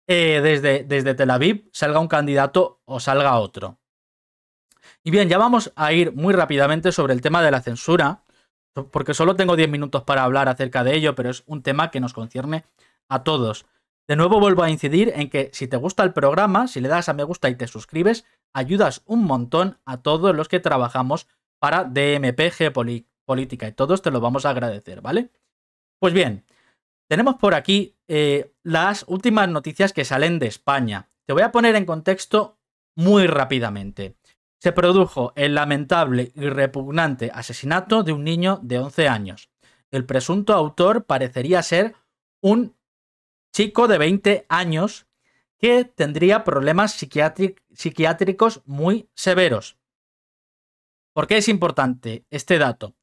eh, desde, desde Tel Aviv salga un candidato o salga otro. Y bien, ya vamos a ir muy rápidamente sobre el tema de la censura, porque solo tengo 10 minutos para hablar acerca de ello, pero es un tema que nos concierne a todos. De nuevo vuelvo a incidir en que si te gusta el programa, si le das a me gusta y te suscribes, ayudas un montón a todos los que trabajamos para DMPG Política y todos te lo vamos a agradecer, ¿vale? Pues bien, tenemos por aquí eh, las últimas noticias que salen de España. Te voy a poner en contexto muy rápidamente. Se produjo el lamentable y repugnante asesinato de un niño de 11 años. El presunto autor parecería ser un chico de 20 años que tendría problemas psiquiátricos muy severos. ¿Por qué es importante este dato?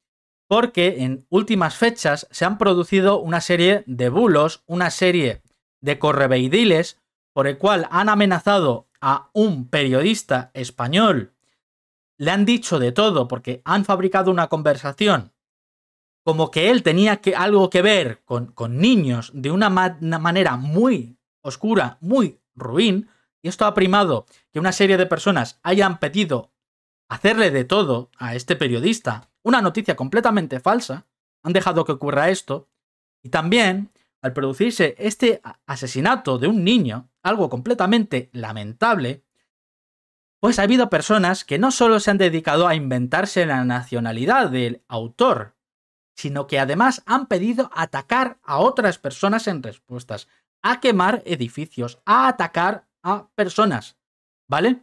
porque en últimas fechas se han producido una serie de bulos, una serie de correveidiles, por el cual han amenazado a un periodista español. Le han dicho de todo porque han fabricado una conversación como que él tenía que, algo que ver con, niños de una manera muy oscura, muy ruin, y esto ha primado que una serie de personas hayan pedido hacerle de todo a este periodista una noticia completamente falsa, han dejado que ocurra esto, y también, al producirse este asesinato de un niño, algo completamente lamentable, pues ha habido personas que no solo se han dedicado a inventarse la nacionalidad del autor, sino que además han pedido atacar a otras personas en respuestas, a quemar edificios, a atacar a personas, ¿vale?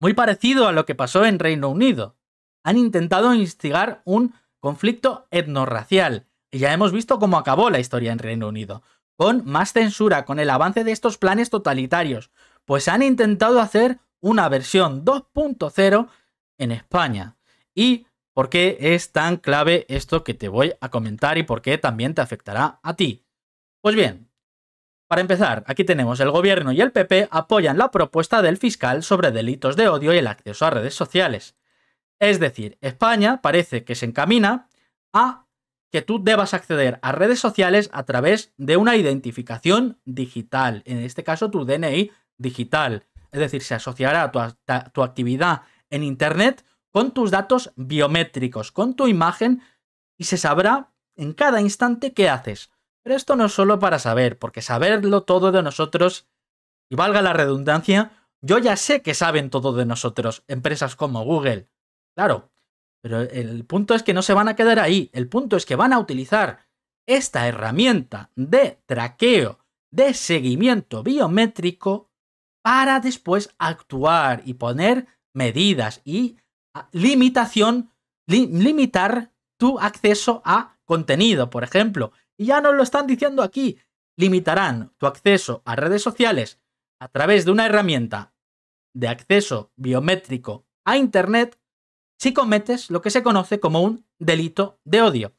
Muy parecido a lo que pasó en Reino Unido han intentado instigar un conflicto etnorracial. Y ya hemos visto cómo acabó la historia en Reino Unido, con más censura, con el avance de estos planes totalitarios, pues han intentado hacer una versión 2.0 en España. ¿Y por qué es tan clave esto que te voy a comentar y por qué también te afectará a ti? Pues bien, para empezar, aquí tenemos el gobierno y el PP apoyan la propuesta del fiscal sobre delitos de odio y el acceso a redes sociales. Es decir, España parece que se encamina a que tú debas acceder a redes sociales a través de una identificación digital, en este caso tu DNI digital. Es decir, se asociará tu, tu actividad en Internet con tus datos biométricos, con tu imagen y se sabrá en cada instante qué haces. Pero esto no es solo para saber, porque saberlo todo de nosotros, y valga la redundancia, yo ya sé que saben todo de nosotros empresas como Google, Claro, pero el punto es que no se van a quedar ahí. El punto es que van a utilizar esta herramienta de traqueo, de seguimiento biométrico, para después actuar y poner medidas y ah, limitación, limitar tu acceso a contenido, por ejemplo. Y ya nos lo están diciendo aquí. Limitarán tu acceso a redes sociales a través de una herramienta de acceso biométrico a Internet si cometes lo que se conoce como un delito de odio.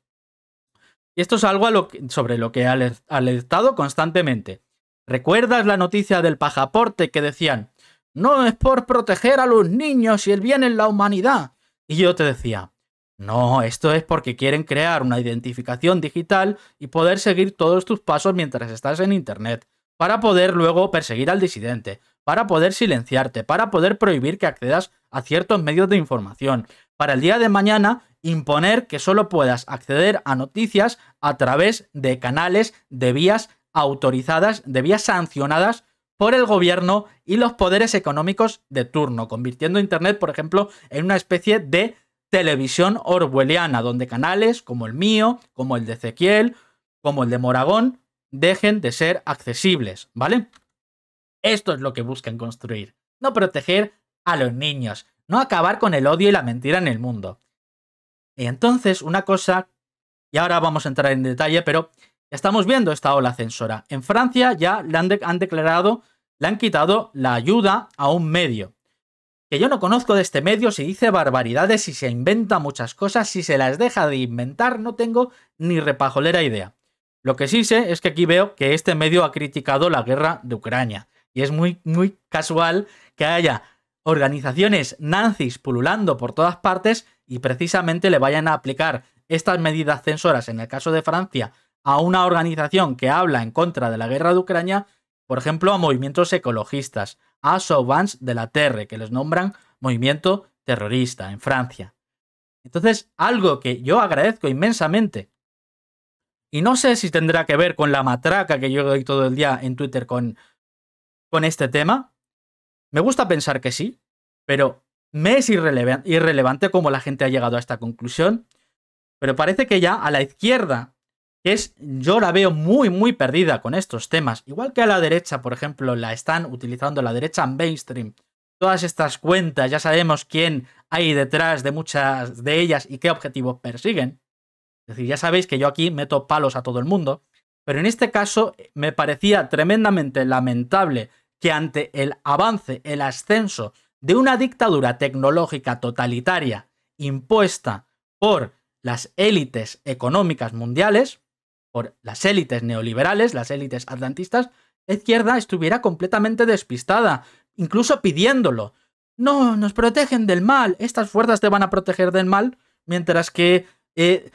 Y esto es algo sobre lo que he alertado constantemente. ¿Recuerdas la noticia del pajaporte que decían, no es por proteger a los niños y el bien en la humanidad? Y yo te decía, no, esto es porque quieren crear una identificación digital y poder seguir todos tus pasos mientras estás en Internet, para poder luego perseguir al disidente, para poder silenciarte, para poder prohibir que accedas a ciertos medios de información, para el día de mañana imponer que solo puedas acceder a noticias a través de canales de vías autorizadas, de vías sancionadas por el gobierno y los poderes económicos de turno, convirtiendo Internet, por ejemplo, en una especie de televisión orwelliana, donde canales como el mío, como el de Ezequiel, como el de Moragón, dejen de ser accesibles, ¿vale? Esto es lo que buscan construir, no proteger a los niños, no acabar con el odio y la mentira en el mundo. Y entonces, una cosa, y ahora vamos a entrar en detalle, pero estamos viendo esta ola censora. En Francia ya le han, declarado, le han quitado la ayuda a un medio. Que yo no conozco de este medio, si dice barbaridades, si se inventa muchas cosas, si se las deja de inventar, no tengo ni repajolera idea. Lo que sí sé es que aquí veo que este medio ha criticado la guerra de Ucrania. Y es muy, muy casual que haya organizaciones nazis pululando por todas partes y precisamente le vayan a aplicar estas medidas censoras, en el caso de Francia, a una organización que habla en contra de la guerra de Ucrania, por ejemplo, a movimientos ecologistas, a Sauvans de la Terre, que les nombran movimiento terrorista en Francia. Entonces, algo que yo agradezco inmensamente, y no sé si tendrá que ver con la matraca que yo doy todo el día en Twitter con, con este tema, me gusta pensar que sí, pero me es irrelevante cómo la gente ha llegado a esta conclusión. Pero parece que ya a la izquierda, que es, yo la veo muy, muy perdida con estos temas, igual que a la derecha, por ejemplo, la están utilizando la derecha mainstream. Todas estas cuentas, ya sabemos quién hay detrás de muchas de ellas y qué objetivos persiguen. Es decir, ya sabéis que yo aquí meto palos a todo el mundo, pero en este caso eh, me parecía tremendamente lamentable que ante el avance, el ascenso de una dictadura tecnológica totalitaria impuesta por las élites económicas mundiales, por las élites neoliberales, las élites atlantistas, izquierda estuviera completamente despistada, incluso pidiéndolo. No, nos protegen del mal, estas fuerzas te van a proteger del mal, mientras que eh,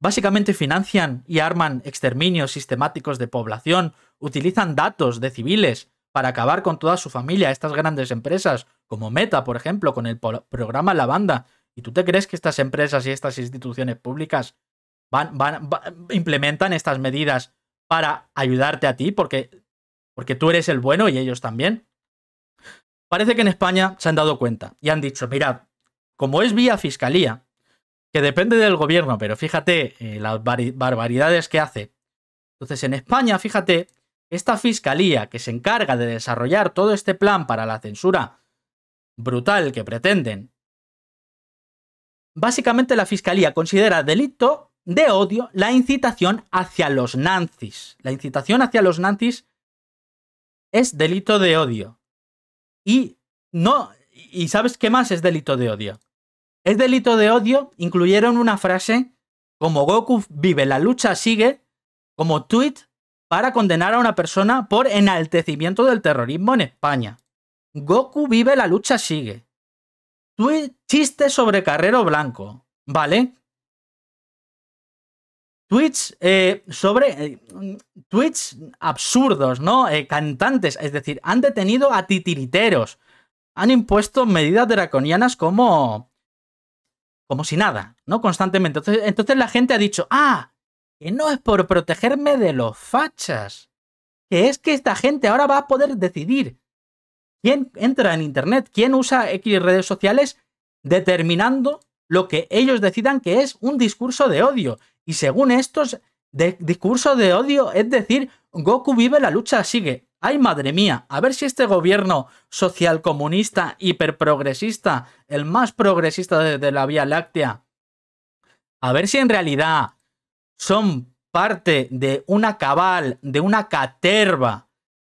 básicamente financian y arman exterminios sistemáticos de población, utilizan datos de civiles para acabar con toda su familia, estas grandes empresas, como Meta, por ejemplo, con el programa La Banda. ¿Y tú te crees que estas empresas y estas instituciones públicas van, van, implementan estas medidas para ayudarte a ti? Porque, porque tú eres el bueno y ellos también. Parece que en España se han dado cuenta y han dicho, mirad, como es vía fiscalía, que depende del gobierno, pero fíjate eh, las barbaridades que hace. Entonces en España, fíjate, esta fiscalía que se encarga de desarrollar todo este plan para la censura brutal que pretenden, básicamente la fiscalía considera delito de odio la incitación hacia los nazis. La incitación hacia los nazis es delito de odio. Y no y ¿sabes qué más es delito de odio? Es delito de odio incluyeron una frase como Goku vive la lucha sigue como tweet para condenar a una persona por enaltecimiento del terrorismo en España. Goku vive, la lucha sigue. Tweet chiste sobre Carrero Blanco, ¿vale? Tweets eh, sobre. Eh, absurdos, ¿no? Eh, cantantes, es decir, han detenido a titiriteros. Han impuesto medidas draconianas como. como si nada, ¿no? Constantemente. entonces la gente ha dicho, ah, que no es por protegerme de los fachas, que es que esta gente ahora va a poder decidir quién entra en Internet, quién usa X redes sociales, determinando lo que ellos decidan que es un discurso de odio. Y según estos, de discurso de odio es decir, Goku vive la lucha, sigue. Ay, madre mía, a ver si este gobierno socialcomunista, hiperprogresista, el más progresista de la Vía Láctea, a ver si en realidad son parte de una cabal, de una caterva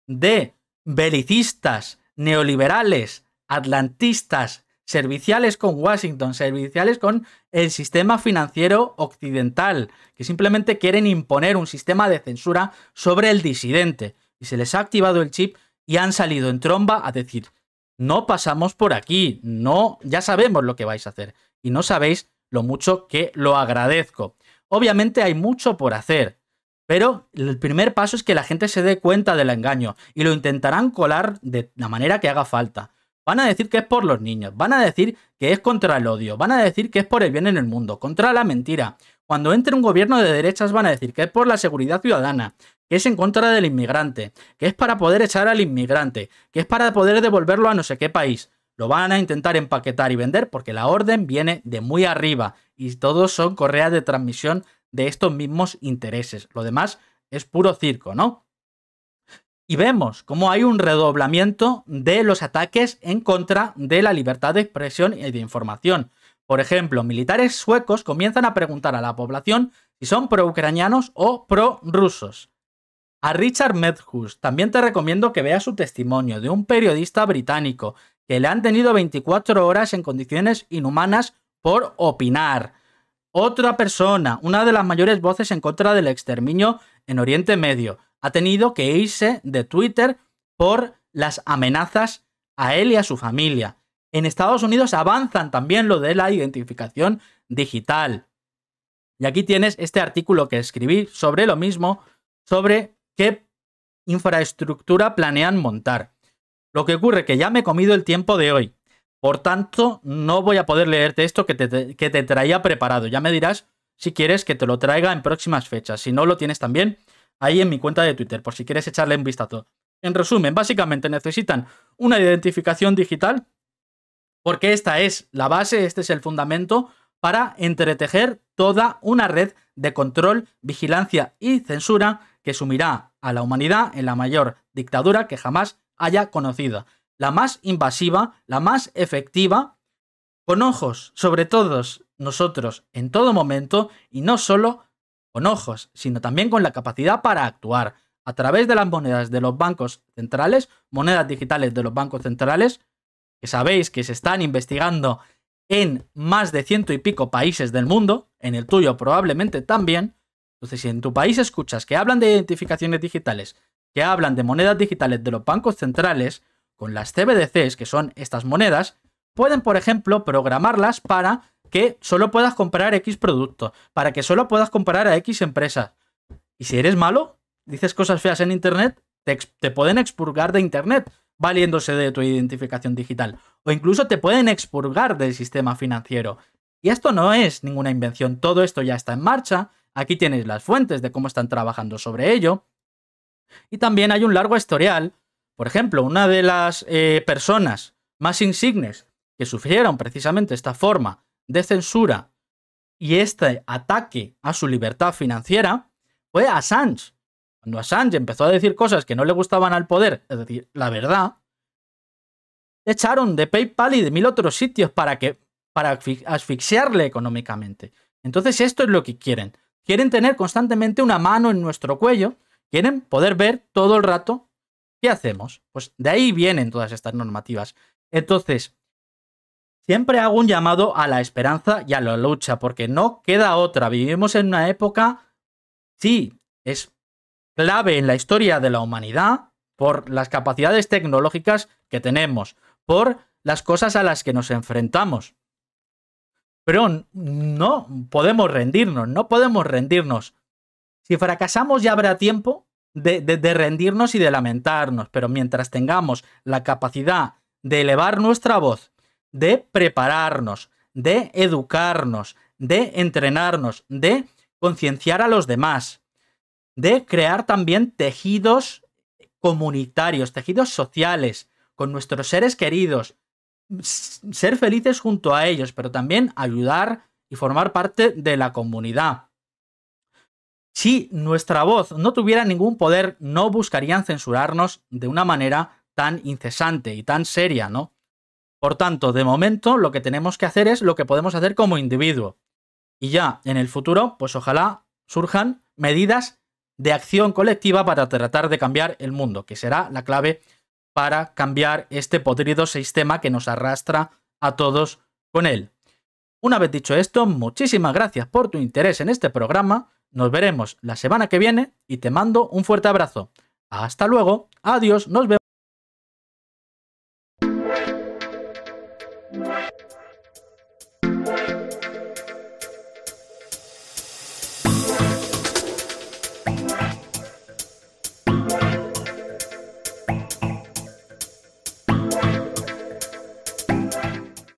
de belicistas, neoliberales, atlantistas, serviciales con Washington, serviciales con el sistema financiero occidental, que simplemente quieren imponer un sistema de censura sobre el disidente. Y se les ha activado el chip y han salido en tromba a decir, no pasamos por aquí, no, ya sabemos lo que vais a hacer. Y no sabéis lo mucho que lo agradezco. Obviamente hay mucho por hacer, pero el primer paso es que la gente se dé cuenta del engaño y lo intentarán colar de la manera que haga falta. Van a decir que es por los niños, van a decir que es contra el odio, van a decir que es por el bien en el mundo, contra la mentira. Cuando entre un gobierno de derechas van a decir que es por la seguridad ciudadana, que es en contra del inmigrante, que es para poder echar al inmigrante, que es para poder devolverlo a no sé qué país. Lo van a intentar empaquetar y vender porque la orden viene de muy arriba y todos son correas de transmisión de estos mismos intereses. Lo demás es puro circo, ¿no? Y vemos cómo hay un redoblamiento de los ataques en contra de la libertad de expresión y de información. Por ejemplo, militares suecos comienzan a preguntar a la población si son pro-ucranianos o pro-rusos. A Richard Medhus también te recomiendo que veas su testimonio de un periodista británico que le han tenido 24 horas en condiciones inhumanas por opinar. Otra persona, una de las mayores voces en contra del exterminio en Oriente Medio, ha tenido que irse de Twitter por las amenazas a él y a su familia. En Estados Unidos avanzan también lo de la identificación digital. Y aquí tienes este artículo que escribí sobre lo mismo, sobre qué infraestructura planean montar. Lo que ocurre que ya me he comido el tiempo de hoy. Por tanto, no voy a poder leerte esto que te, que te traía preparado. Ya me dirás si quieres que te lo traiga en próximas fechas. Si no, lo tienes también ahí en mi cuenta de Twitter, por si quieres echarle un vistazo. En resumen, básicamente necesitan una identificación digital, porque esta es la base, este es el fundamento para entretejer toda una red de control, vigilancia y censura que sumirá a la humanidad en la mayor dictadura que jamás haya conocido, la más invasiva, la más efectiva, con ojos sobre todos nosotros en todo momento y no solo con ojos, sino también con la capacidad para actuar a través de las monedas de los bancos centrales, monedas digitales de los bancos centrales, que sabéis que se están investigando en más de ciento y pico países del mundo, en el tuyo probablemente también. Entonces, si en tu país escuchas que hablan de identificaciones digitales, que hablan de monedas digitales de los bancos centrales, con las CBDCs, que son estas monedas, pueden, por ejemplo, programarlas para que solo puedas comprar X producto, para que solo puedas comprar a X empresas. Y si eres malo, dices cosas feas en Internet, te, te pueden expurgar de Internet valiéndose de tu identificación digital. O incluso te pueden expurgar del sistema financiero. Y esto no es ninguna invención, todo esto ya está en marcha. Aquí tienes las fuentes de cómo están trabajando sobre ello. Y también hay un largo historial. Por ejemplo, una de las eh, personas más insignes que sufrieron precisamente esta forma de censura y este ataque a su libertad financiera fue Assange. Cuando Assange empezó a decir cosas que no le gustaban al poder, es decir, la verdad, echaron de PayPal y de mil otros sitios para, que, para asfixiarle económicamente. Entonces esto es lo que quieren. Quieren tener constantemente una mano en nuestro cuello quieren poder ver todo el rato qué hacemos. Pues de ahí vienen todas estas normativas. Entonces, siempre hago un llamado a la esperanza y a la lucha, porque no queda otra. Vivimos en una época, sí, es clave en la historia de la humanidad por las capacidades tecnológicas que tenemos, por las cosas a las que nos enfrentamos. Pero no podemos rendirnos, no podemos rendirnos. Si fracasamos ya habrá tiempo de, de rendirnos y de lamentarnos, pero mientras tengamos la capacidad de elevar nuestra voz, de prepararnos, de educarnos, de entrenarnos, de concienciar a los demás, de crear también tejidos comunitarios, tejidos sociales, con nuestros seres queridos, ser felices junto a ellos, pero también ayudar y formar parte de la comunidad. Si nuestra voz no tuviera ningún poder, no buscarían censurarnos de una manera tan incesante y tan seria, ¿no? Por tanto, de momento lo que tenemos que hacer es lo que podemos hacer como individuo. Y ya en el futuro, pues ojalá surjan medidas de acción colectiva para tratar de cambiar el mundo, que será la clave para cambiar este podrido sistema que nos arrastra a todos con él. Una vez dicho esto, muchísimas gracias por tu interés en este programa. Nos veremos la semana que viene y te mando un fuerte abrazo. Hasta luego, adiós, nos vemos.